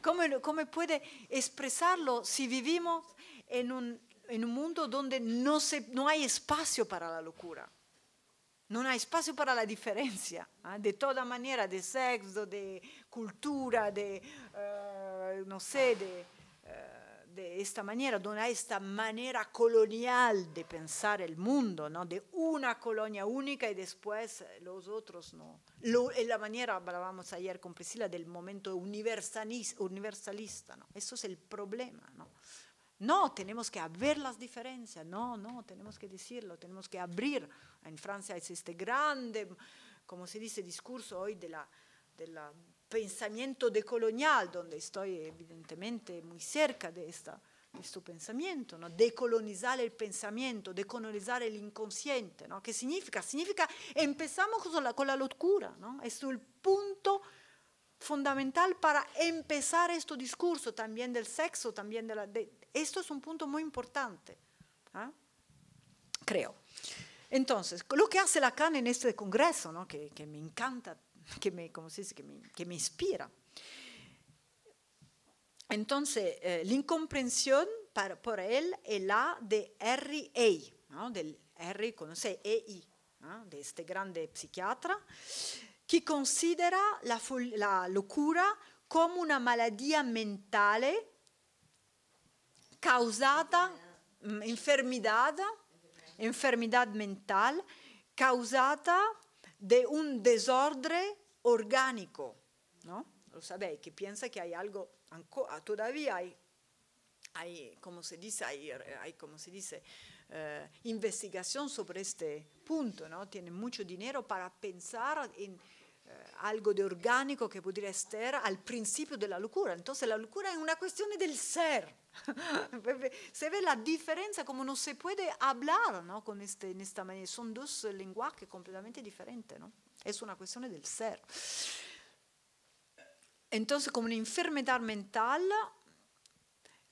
¿Cómo, ¿Cómo puede expresarlo si vivimos en un en un mundo donde no, se, hay espacio para la locura. No hay espacio para la diferencia, ¿ah? de toda manera, de sexo, de cultura, de, eh, no sé, eh, de, esta manera, donde hay esta manera colonial de pensar el mundo, ¿no? de una colonia única y después eh, los otros no. en la manera, hablábamos ayer con Priscila, del momento universalista, universalista ¿no? eso es el problema. ¿no? No, tenemos que ver las diferencias, no, no, tenemos que decirlo, tenemos que abrir. En Francia es este grande, como se dice, discurso hoy del pensamiento decolonial, donde estoy evidentemente muy cerca de, esta, este pensamiento, ¿no? decolonizar el pensamiento, decolonizar el inconsciente. ¿no? ¿Qué significa? Significa, empezamos con la, con la locura, ¿no? es el punto fundamental para empezar este discurso también del sexo, también de la... De, esto es un punto muy importante, ¿ah? creo. Entonces, lo que hace Lacan en este congreso, ¿no? que, me encanta, que me, se dice? Que, me, que me, inspira. Entonces, eh, la incomprensión por él es la de Harry ¿no? del e ¿no? de este grande psiquiatra, que considera la, locura como una maladía mental causata enfermedad, mm, enfermedad mental, causata de un desorden orgánico, ¿no? Lo sabéis, que piensa que hay algo, ah, todavía hay, hay, como se dice, hay, hay como se dice, eh, investigación sobre este punto, ¿no? Tienen mucho dinero para pensar en eh, algo de orgánico que dire estar al principio della la locura. Entonces la locura è una questione del ser. se ve la differenza, come non si può parlare ¿no? Con este, en esta manera. Son completamente differenti. ¿no? Es una questione del ser. Entonces, come una enfermedad mental,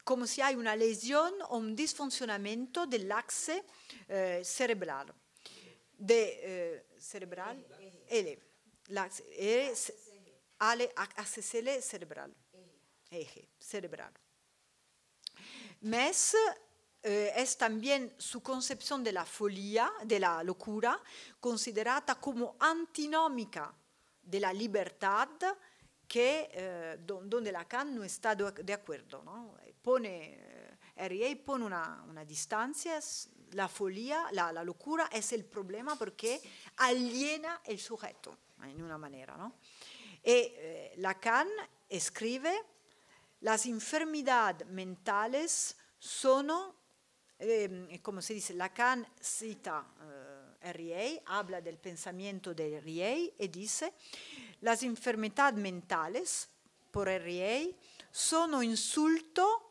se si hay una lesione o un disfunzionamento del axe eh, cerebrale. De, eh, cerebral? L. L. La, es, cerebral. Eje cerebral. Mes eh, es también su concepción de la folía, de la locura, considerada como antinómica de la libertad, que, eh, donde Lacan no está de acuerdo. Pone, eh, pone una, distancia, la folía, la, la locura es el problema porque aliena el sujeto. in una maniera, ¿no? E eh, Lacan escribe, las enfermedades mentales sono, eh, come si dice, Lacan cita eh, Riey, habla del pensamiento de Riey e dice, las enfermedades mentales, por Riey, sono insulto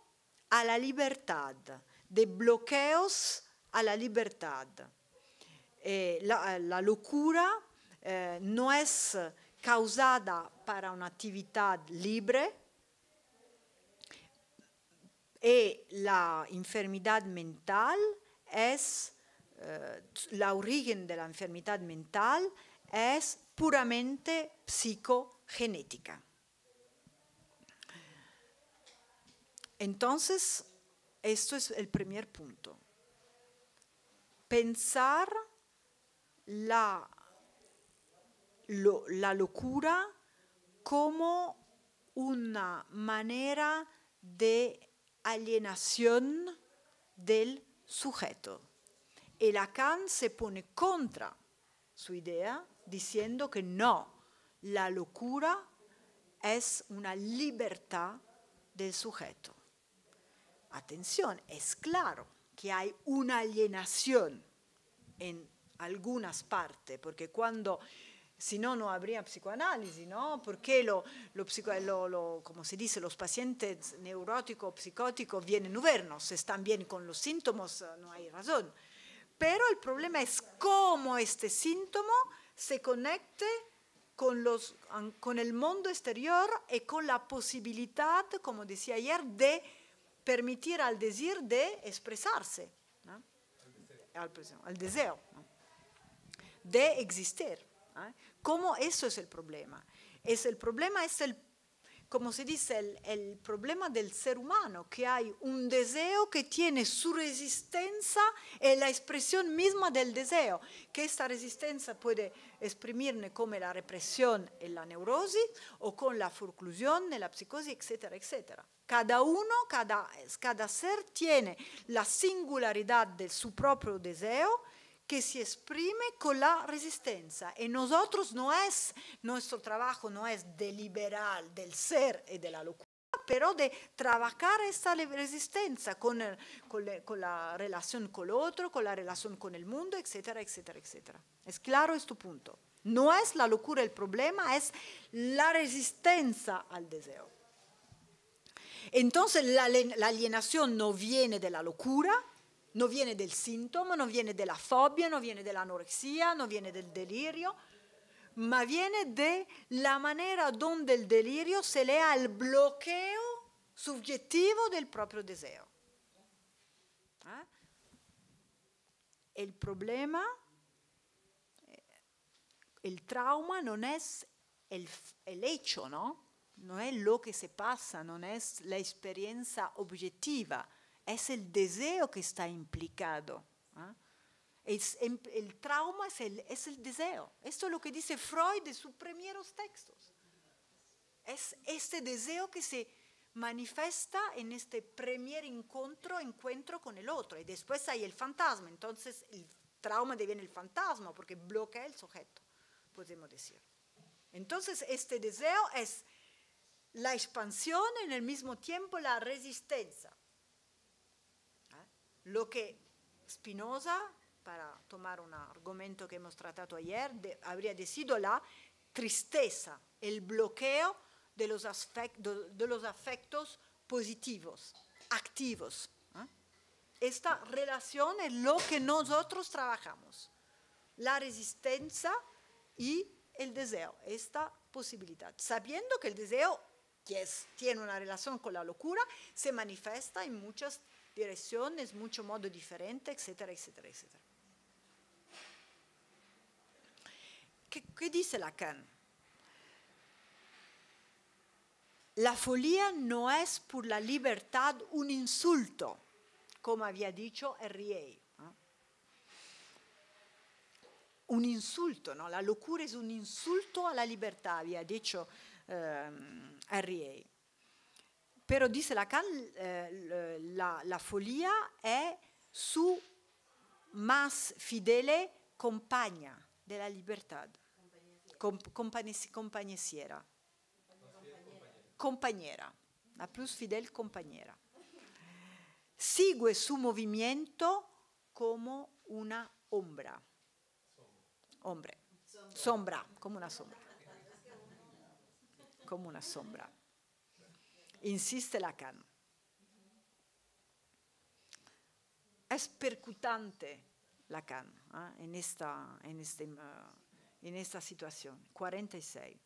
a la libertad, de bloqueos a la libertad. Eh, la, la, locura Eh, no es causada para una actividad libre y e la enfermedad mental es, eh, la origen de la enfermedad mental es puramente psicogenética. Entonces, esto es el primer punto. Pensar la la locura como una manera de alienación del sujeto. Y Lacan se pone contra su idea diciendo que no, la locura es una libertad del sujeto. Atención, es claro que hay una alienación en algunas partes, porque cuando si no, no habría psicoanálisis, ¿no? Porque lo, lo, como se dice, los pacientes neuróticos, psicóticos vienen a vernos, están bien con los síntomas, eh, no hay razón. Pero el problema es cómo este síntoma se conecte con, los, con el mundo exterior y con la posibilidad, como decía ayer, de permitir al decir de expresarse, al, deseo, de existir. ¿eh? ¿Cómo eso es el problema? Es el problema es el como se dice, el, problema del ser humano, que hay un deseo que tiene su resistencia en eh, la expresión misma del deseo, que esta resistencia puede exprimirse como la represión en la neurosis o con la forclusión en la psicosis, etcétera, etcétera. Cada uno, cada, cada ser tiene la singularidad de su propio deseo que se exprime con la resistencia. Y nosotros no es, nuestro trabajo no es deliberar del ser y de la locura, pero de trabajar esa resistencia con, con, la relación con el otro, con la relación con el mundo, etcétera, etcétera, etcétera. Es claro este punto. No es la locura el problema, es la resistencia al deseo. Entonces la, la alienación no viene de la locura, Non viene del sintomo, non viene della fobia, non viene dell'anoressia, non viene del delirio, ma viene della maniera donde il delirio se le ha il bloqueo soggettivo del proprio deseo. Eh? E il problema, eh, il trauma non è il, hecho, no? Non è lo che si passa, non è l'esperienza oggettiva. es el deseo que está implicado. ¿ah? Em, es, el trauma es el, deseo. Esto es lo que dice Freud en sus primeros textos. Es este deseo que se manifiesta en este primer encuentro, encuentro con el otro. Y después hay el fantasma. Entonces el trauma deviene el fantasma porque bloquea el sujeto, podemos decir. Entonces este deseo es la expansión en el mismo tiempo la resistencia. Lo que Spinoza, para tomar un argumento que hemos tratado ayer, habría decidido la tristeza, el bloqueo de los, afectos, positivos, activos. ¿eh? Esta relación es lo que nosotros trabajamos, la resistencia y el deseo, esta posibilidad, sabiendo que el deseo que tiene una relación con la locura, se manifiesta en muchas direcciones, mucho modo differente, etcétera, etcétera, etcétera. ¿Qué, qué dice Lacan? La folía non è per la libertà un insulto, como había dicho Henriey. un insulto, no? la locura è un insulto alla libertà, vi ha detto ehm, Henriet però disse Lacan eh, la, la follia è su mas fidele compagna della libertà, compagnesiera, compagnera, la plus fidel compagnera. Sigue su movimento come una ombra, ombre, sombra, come una sombra, come una sombra. insiste Lacan. Es percutante Lacan ¿ah? en, esta, en, este, ah, en esta situación. 46.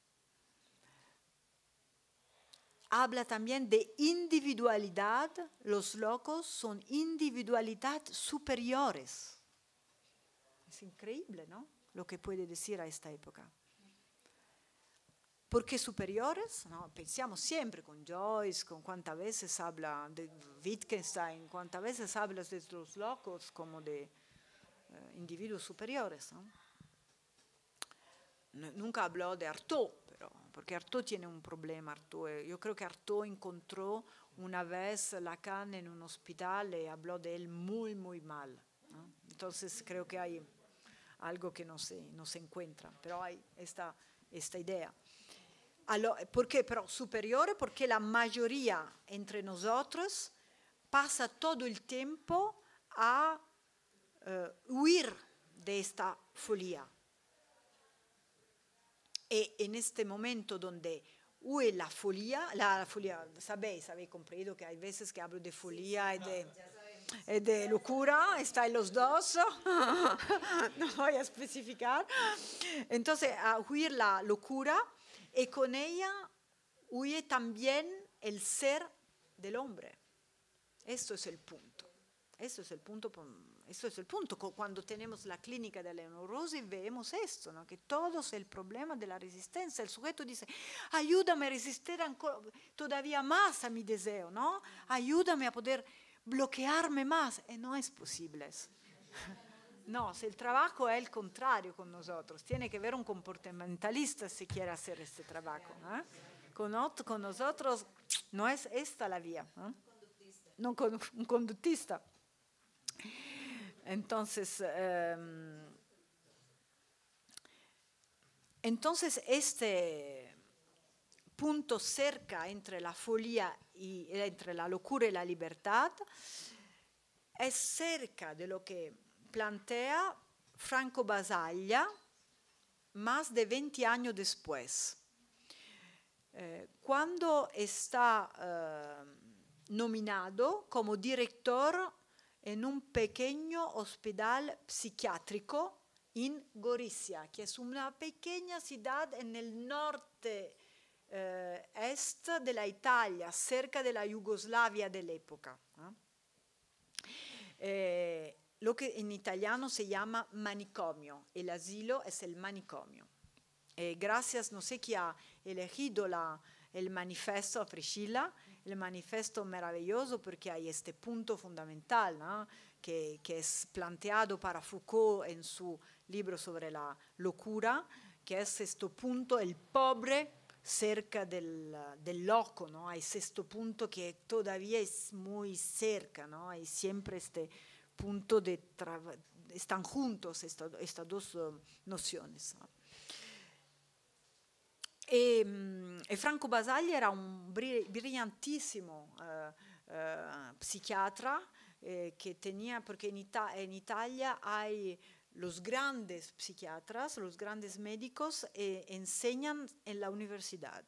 Habla también de individualidad. Los locos son individualidad superiores. Es increíble, ¿no? Lo que puede decir a esta época. Porque superiores, no? siempre con Joyce, con cuántas veces habla de Wittgenstein, cuántas veces habla de los locos como de eh, individuos superiores. Nunca habló de Artaud, pero, porque Artaud tiene un problema. Artaud, eh, yo creo que Artaud encontró una vez Lacan en un hospital y habló de él muy, muy mal. Entonces creo que hay algo que no se, no se encuentra, pero hay esta, esta idea porque, pero superior? porque la mayoría entre nosotros pasa todo el tiempo a eh, huir de esta folía. Y e en este momento donde huye la folía, la folia, sabéis, habéis comprendido que hay veces que hablo de folía y eh, de, locura, está en los dos, no voy a especificar. Entonces, a huir la locura, y con ella huye también el ser del hombre. Esto es el punto. Eso es el punto, Esto es el punto. Cuando tenemos la clínica de la neurosis vemos esto, ¿no? que todo es el problema de la resistencia. El sujeto dice, ayúdame a resistir todavía más a mi deseo, ¿no? ayúdame a poder bloquearme más. Y eh, no es posible. No, el trabajo es el contrario con nosotros. Tiene que ver un comportamentalista si quiere hacer este trabajo. Con, nosotros no es esta la vía. No, con, un conductista. Entonces, em, entonces este punto cerca entre la folía y eh, entre la locura y la libertad es cerca de lo que plantea Franco Basaglia, más de 20 años después. Eh, quando è está eh, nominado como director en un pequeño hospital psiquiátrico en Gorizia, che è una pequeña ciudad nel nord eh, est della Italia, cerca della la Yugoslavia de Eh, eh lo que en italiano se llama manicomio. El asilo es el manicomio. Eh, gracias, no sé quién ha elegido la, el manifesto a Priscilla, el manifesto maravilloso porque hay este punto fundamental que, es planteado para Foucault en su libro sobre la locura, que es este punto, el pobre cerca del, loco, ¿no? Hay este punto que todavía es muy cerca, ¿no? Hay siempre este, punto de están juntos estas, dos eh, nociones. E, mm, e, Franco Basaglia era un brillantísimo eh, eh, psiquiatra. que tenía, porque en Italia hay los grandes psiquiatras, los grandes médicos e enseñan en la universidad.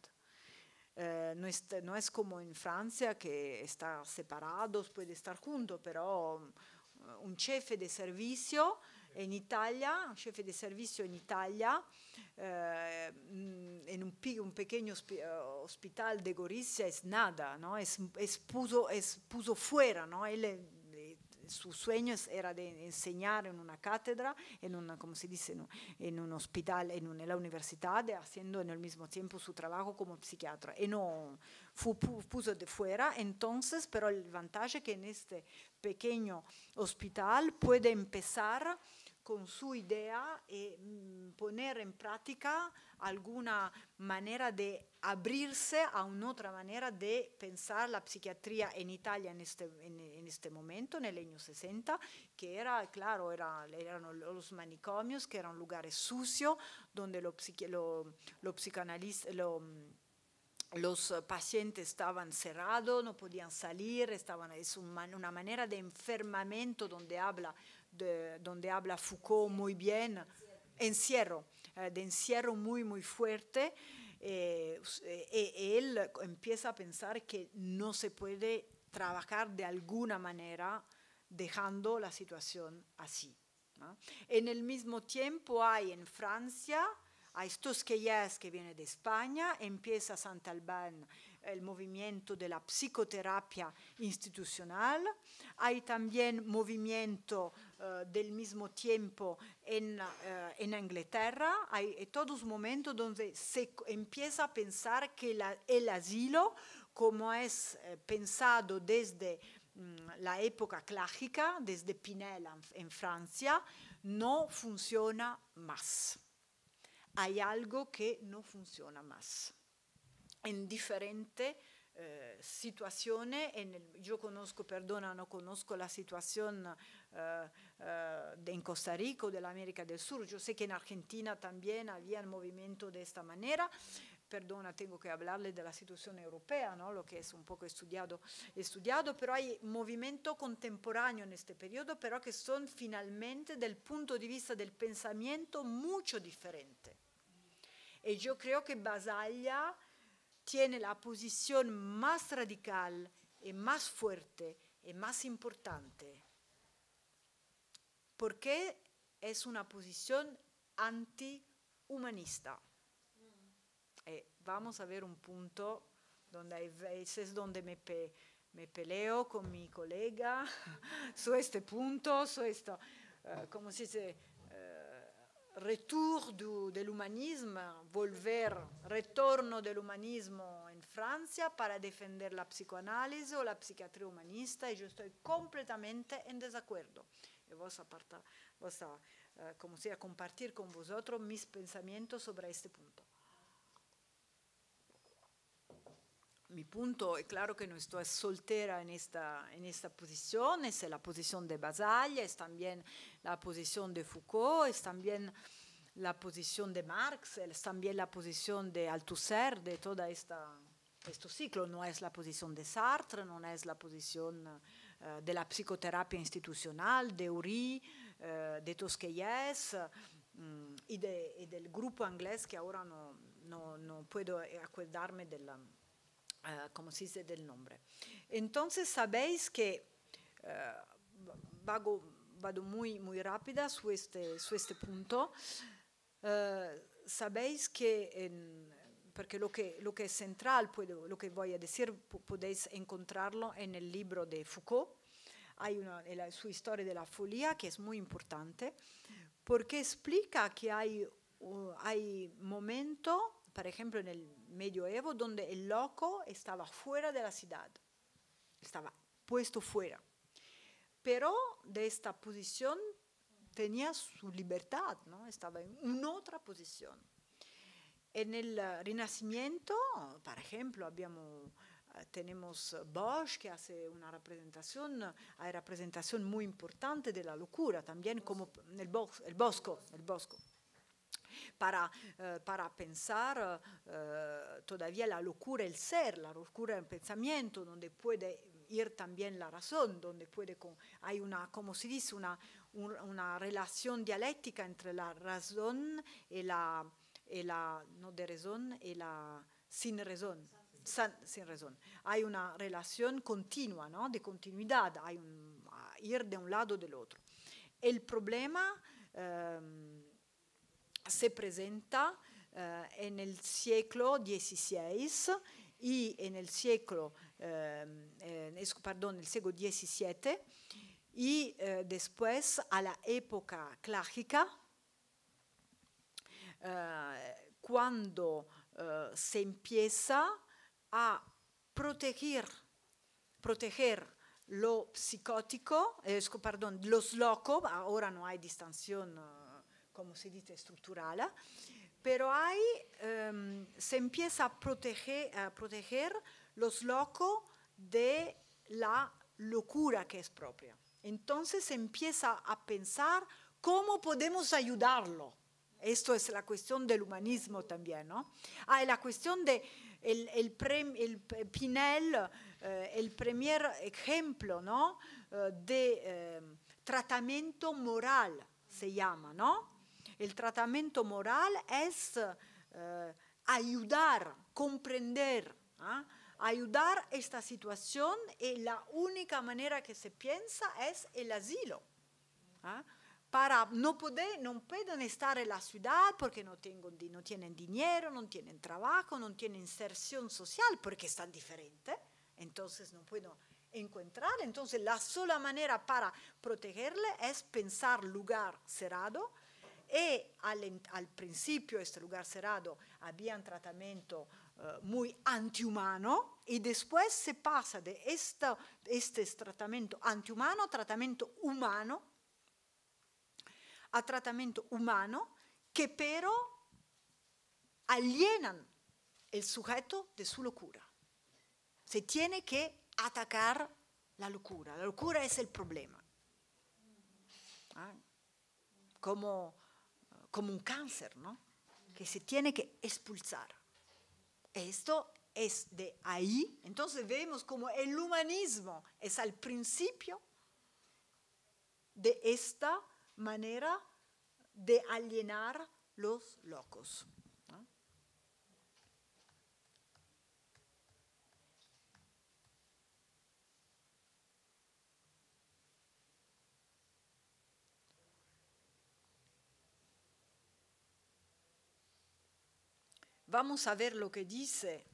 No es, no, es, como en Francia que están separados, puede estar juntos, pero un cefe di servizio in Italia, un cefe di servizio in Italia, eh, mm, in un, un piccolo ospedale eh, di Gorizia, è nada, no? è, es, espuso, espuso fuera, no? Ele, su sueño era de enseñar en una cátedra, en como se dice, en un hospital, en, en la universidad, haciendo en el mismo tiempo su trabajo como psiquiatra. Y no puso de fuera, entonces, pero el es que en este pequeño hospital puede empezar con su idea y e, mm, poner en práctica alguna manera de abrirse a una otra manera de pensar la psiquiatría en Italia en este, en, este momento, en el año 60, que era, claro, era, eran los manicomios, que eran lugares sucios donde los lo, lo mm, los pacientes estaban cerrados, no podían salir, estaban, es una manera de enfermamiento donde habla donde habla Foucault muy bien, encierro, eh, de encierro muy, muy fuerte. Eh, eh, él empieza a pensar que no se puede trabajar de alguna manera dejando la situación así. En el mismo tiempo hay en Francia, a estos que ya es que viene de España, empieza Saint Alban el movimiento de la psicoterapia institucional, hay también movimiento eh, del mismo tiempo en, Inglaterra, eh, hay eh, todos momentos donde se empieza a pensar que el asilo, como es pensado desde mm, la época clásica, desde Pinel en, Francia, no funciona más. Hay algo que no funciona más. En diferentes situaciones, yo conozco, perdona, no conozco la situación Eh, eh, in Costa Rica o de la del Sur. Io so che in Argentina también había el movimento di questa maniera. Perdona, tengo que hablarle de la situación europea, ¿no? lo que es un poco estudiado, estudiado, pero hay movimiento contemporáneo en este periodo, pero que son finalmente, del punto de vista del pensamiento, mucho diferente. Y yo creo que Basaglia tiene la posición más radical y más fuerte y más importante porque es una posición antihumanista. Mm. Eh, vamos a ver un punto donde hay veces donde me, peleo con mi colega sobre este punto, sobre esto, eh, se dice, eh, del humanismo, volver, retorno del humanismo en Francia para defender la psicoanálisis o la psiquiatría humanista y yo estoy completamente en desacuerdo vos, aparta, vos a, ah, ah, como sea, compartir con vosotros mis pensamientos sobre este punto. mi punto es eh, claro que no estoy soltera en esta, en esta posición, es la posición de Basaglia, es también la posición de Foucault, es también la posición de Marx, es también la posición de Althusser, de todo este ciclo. No es la posición de Sartre, no es la posición ah, Eh, eh, de la psicoterapia istituzionale, de URI, eh, de Tosquelles e, de, del gruppo inglese che ora non no, no puedo acordarme del, eh, como del nombre. Entonces sabéis que, eh, vago, vado molto muy su questo punto, eh, sabéis que en, perché lo che, è centrale, lo che voglio dire, potete encontrarlo nel libro di Foucault, hay una, su historia de la folía que es muy importante, porque explica que hay, hay momentos, por ejemplo en el medioevo, donde el loco estaba fuera de la ciudad, estaba puesto fuera, pero de esta posición tenía su libertad, ¿no? estaba en una otra posición. En el eh, Renacimiento, por ejemplo, habíamos Ah, tenemos eh, Bosch que hace una representación, hay representación muy importante de la locura también como el, el bosco, el bosco. Para, eh, para pensar eh, todavía la locura, el ser, la locura el pensamiento, donde puede ir también la razón, donde puede hay una, como se dice, una, una relación dialéctica entre la razón la, y la no de razón y la sin razón sin razón, hay una relación continua, ¿no? de continuidad, hay un ir de un lado del otro. El problema eh, se presenta eh, en el siglo XVI y en el siglo, eh, perdón, el siglo XVII y después a la época clásica, cuando eh, eh, se empieza a proteger, proteger lo psicótico, eh, perdón, los locos, ahora no hay distanción eh, como se dice, estructural, ¿ah? pero hay, em, se empieza a proteger, a proteger los locos de la locura que es propia. Entonces se empieza a pensar cómo podemos ayudarlo. Esto es la cuestión del humanismo también, ¿no? Hay ah, la cuestión de el, Pinel, eh, el primer ejemplo eh, de eh, tratamiento moral, se llama, ¿no? El tratamiento moral es ayudar, comprender, ¿ah? ayudar esta situación y la única manera que se piensa es el asilo. ¿ah? para no poder, no pueden estar en la ciudad porque no, tengo, no tienen dinero, no tienen trabajo, no tienen inserción social porque están diferentes, entonces no puedo encontrar. Entonces la sola manera para protegerle es pensar lugar cerrado y al, al principio este lugar cerrado había un tratamiento eh, muy antihumano y después se pasa de este, este tratamiento antihumano a tratamiento humano a tratamiento humano, que pero alienan el sujeto de su locura. Se tiene que atacar la locura. La locura es el problema. Ah, como, como un cáncer, ¿no? Que se tiene que expulsar. Esto es de ahí. Entonces vemos como el humanismo es al principio de esta manera de alienar los locos. Vamos a ver lo que dice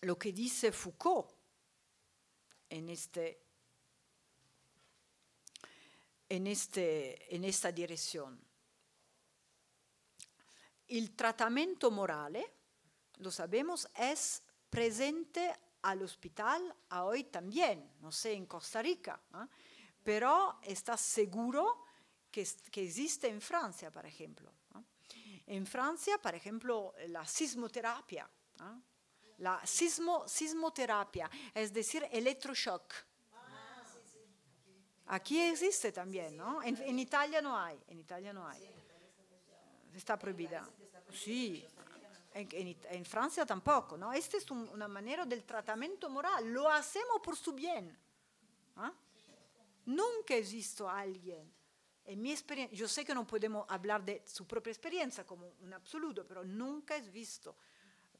lo que dice Foucault en, este, en, este, en esta dirección. El tratamiento moral, ¿eh? lo sabemos, es presente al hospital, a hoy también, no sé, en Costa Rica, ¿ah? pero está seguro que, existe en Francia, por ejemplo. ¿ah? En Francia, por ejemplo, la sismoterapia, ¿ah? la sismo, sismoterapia, es decir, electroshock. Ah, sí, sí. Aquí existe también, ¿no? En, en, Italia no hay, en Italia no hay. Está prohibida. Sí, en, en, en Francia tampoco, ¿no? Esta es un, una manera del tratamiento moral, lo hacemos por su bien. ¿Ah? Nunca he visto a alguien en mi experiencia, yo sé que no podemos hablar de su propia experiencia como un absoluto, pero nunca he visto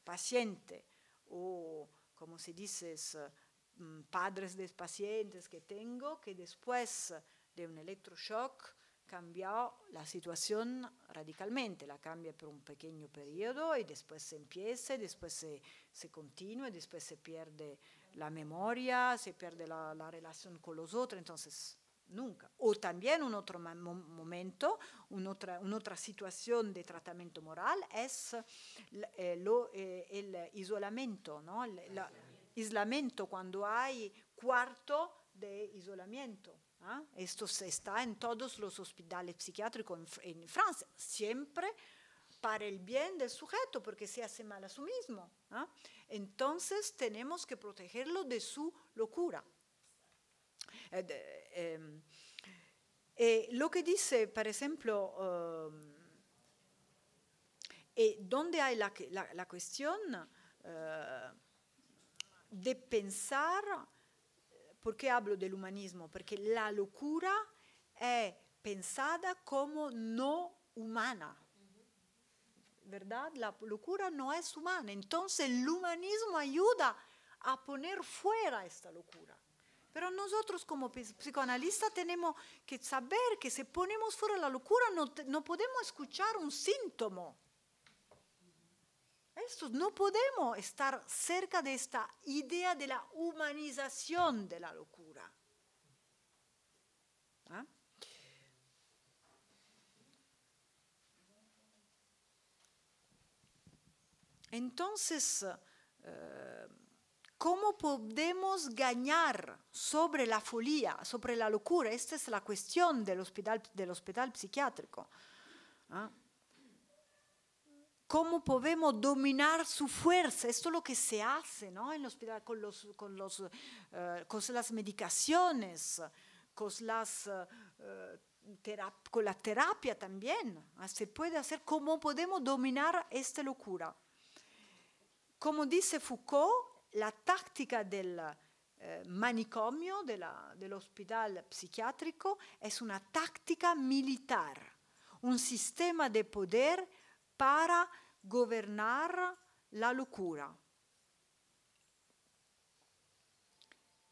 paciente o, como se dice, eh, mm, padres de pacientes que tengo, que después de un electroshock cambió la situación radicalmente, la cambia por un pequeño periodo y después se empieza, después se, se continúa, y después se pierde la memoria, se pierde la, la relación con los otros, entonces nunca. O también un otro momento, otra, una otra, situación de tratamiento moral es eh, eh, el isolamiento, ¿no? el, aislamiento, cuando hay cuarto de isolamiento. ¿ah? Esto se está en todos los hospitales psiquiátricos en, Francia, siempre para el bien del sujeto, porque se hace mal a sí mismo. ¿ah? Entonces tenemos que protegerlo de su locura. Eh, ehm, e lo che dice, per esempio, eh, dove hay la, la, la cuestión eh, de pensar, porque hablo del humanismo? Porque la locura è pensata come non umana. ¿Verdad? La locura non è umana, Entonces el humanismo ayuda a poner fuera questa locura. Pero nosotros como psicoanalistas tenemos que saber que si ponemos fuera la locura no, no podemos escuchar un síntoma. Esto, no podemos estar cerca de esta idea de la humanización de la locura. ¿Ah? Entonces, eh, ¿Cómo podemos ganar sobre la folía, sobre la locura? Esta es la cuestión del hospital, del hospital psiquiátrico. ¿ah? ¿Cómo podemos dominar su fuerza? Esto es lo que se hace ¿no? en el hospital con, los, con, los, eh, con las medicaciones, con, las, eh, eh, con la terapia también. Ah, se puede hacer cómo podemos dominar esta locura. Como dice Foucault, la tattica del eh, manicomio, dell'ospedale psichiatrico, è una tattica militar, un sistema di potere per governare la locura.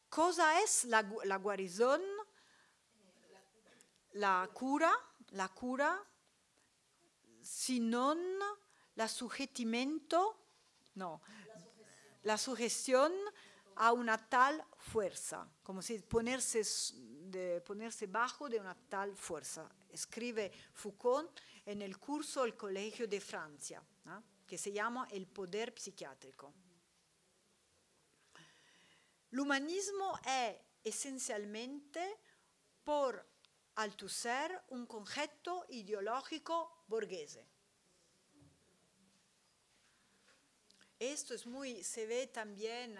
Cosa è la, la guarigione? La cura, la cura, se non l'assuggettimento, no, la sugestión a una tal fuerza, como si ponerse, de, ponerse bajo de una tal fuerza. Escribe Foucault en el curso del Colegio de Francia, que se llama El Poder Psiquiátrico. humanismo es esencialmente, por Althusser, un concepto ideológico borghese Esto es muy, se ve también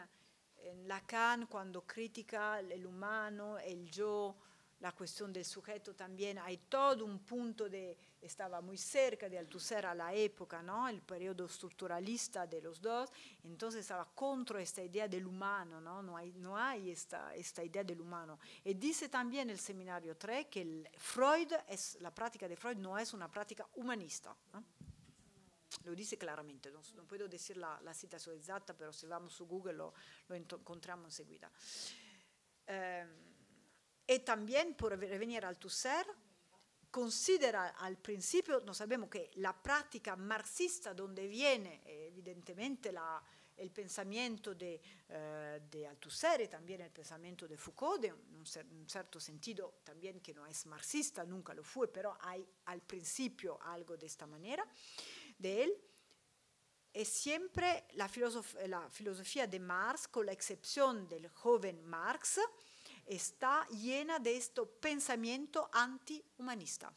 en Lacan cuando critica el humano, el yo, la cuestión del sujeto también. Hay todo un punto de, estaba muy cerca de Althusser a la época, ¿no? el periodo estructuralista de los dos, entonces estaba contra esta idea del humano, no, no hay, no hay esta, esta idea del humano. Y dice también el seminario 3 que Freud, es, la práctica de Freud no es una práctica humanista. ¿no? lo dice chiaramente, non, non puedo decir la, la citazione esatta, però se vamos su Google lo, lo incontriamo in seguito. Eh, e anche per revenire al Tusser, considera al principio, noi sappiamo che la pratica marxista, dove viene evidentemente la, il pensamento di eh, Althusser e anche il pensamento di Foucault, in un, cer un, certo senso, también che non è marxista, nunca lo fu, però hai al principio algo di questa maniera de él es siempre la, filosof la filosofía de Marx, con la excepción del joven Marx, está llena de este pensamiento antihumanista.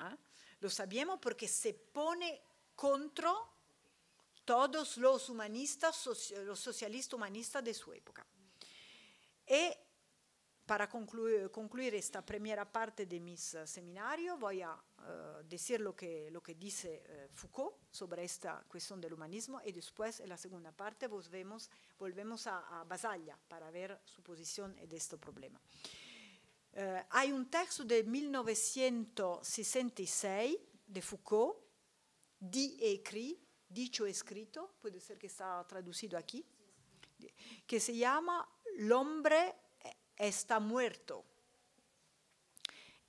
¿Eh? Lo sabemos porque se pone contra todos los humanistas, los socialistas humanistas de su época. Y para concluir, concluir esta primera parte de mis eh, seminarios, voy a Eh, decir lo que, lo que dice eh, Foucault sobre esta cuestión del humanismo y después en la segunda parte volvemos, a, a Basaglia para ver su posición de este problema. Eh, hay un texto de 1966 de Foucault, Di ecri», dicho escrito, puede ser que está traducido aquí, que se llama El hombre está muerto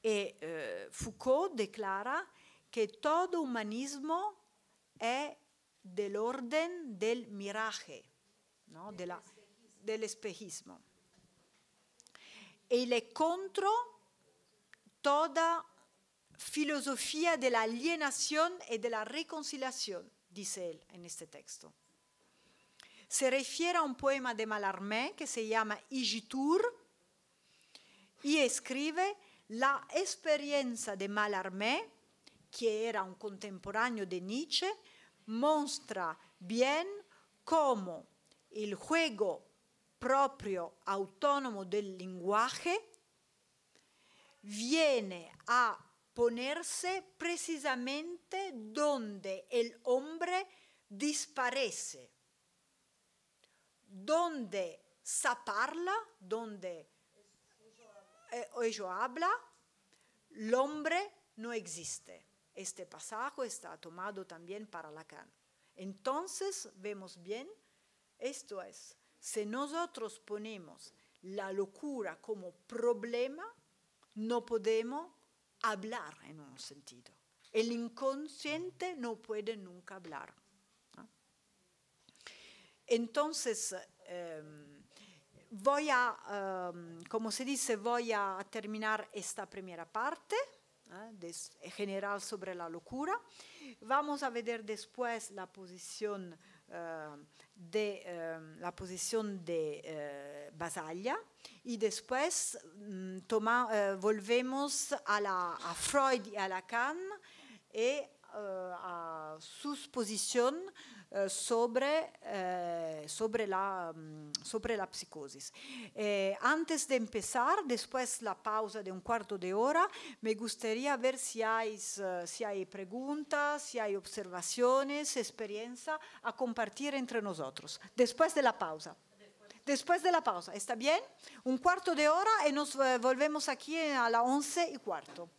e eh, Foucault declara que todo humanismo es del orden del miraje, del espejismo. Él e es contra toda filosofía de la alienación y e de la reconciliación, dice él en este texto. Se refiere a un poema de Mallarmé que se llama Igitur y escribe la esperienza de Mallarmé, che era un contemporaneo di Nietzsche, mostra bien come il juego proprio autonomo del linguaggio viene a ponerse precisamente donde el hombre disparece, donde se parla, donde Eh, ello habla, el hombre no existe. Este pasaje está tomado también para Lacan. Entonces vemos bien, esto es, si nosotros ponemos la locura como problema, no podemos hablar en un sentido. El inconsciente no puede nunca hablar. ¿Ah? Entonces, em, voy a, um, como se dice, voy a terminar esta primera parte ¿eh? general sobre la locura. Vamos a ver después la posición um, de, um, la posición de Basaglia eh, y después mm, eh, volvemos a, Freud y a Lacan y eh, a su posición eh, sobre, eh, sobre, la, mm, sobre la psicosis. antes de empezar, después la pausa de un cuarto de hora, me gustaría ver si hay, si hay preguntas, si hay observaciones, experiencia a compartir entre nosotros, después de la pausa después de la pausa. ¿Está bien? Un cuarto de hora y nos volvemos aquí a las once y cuarto.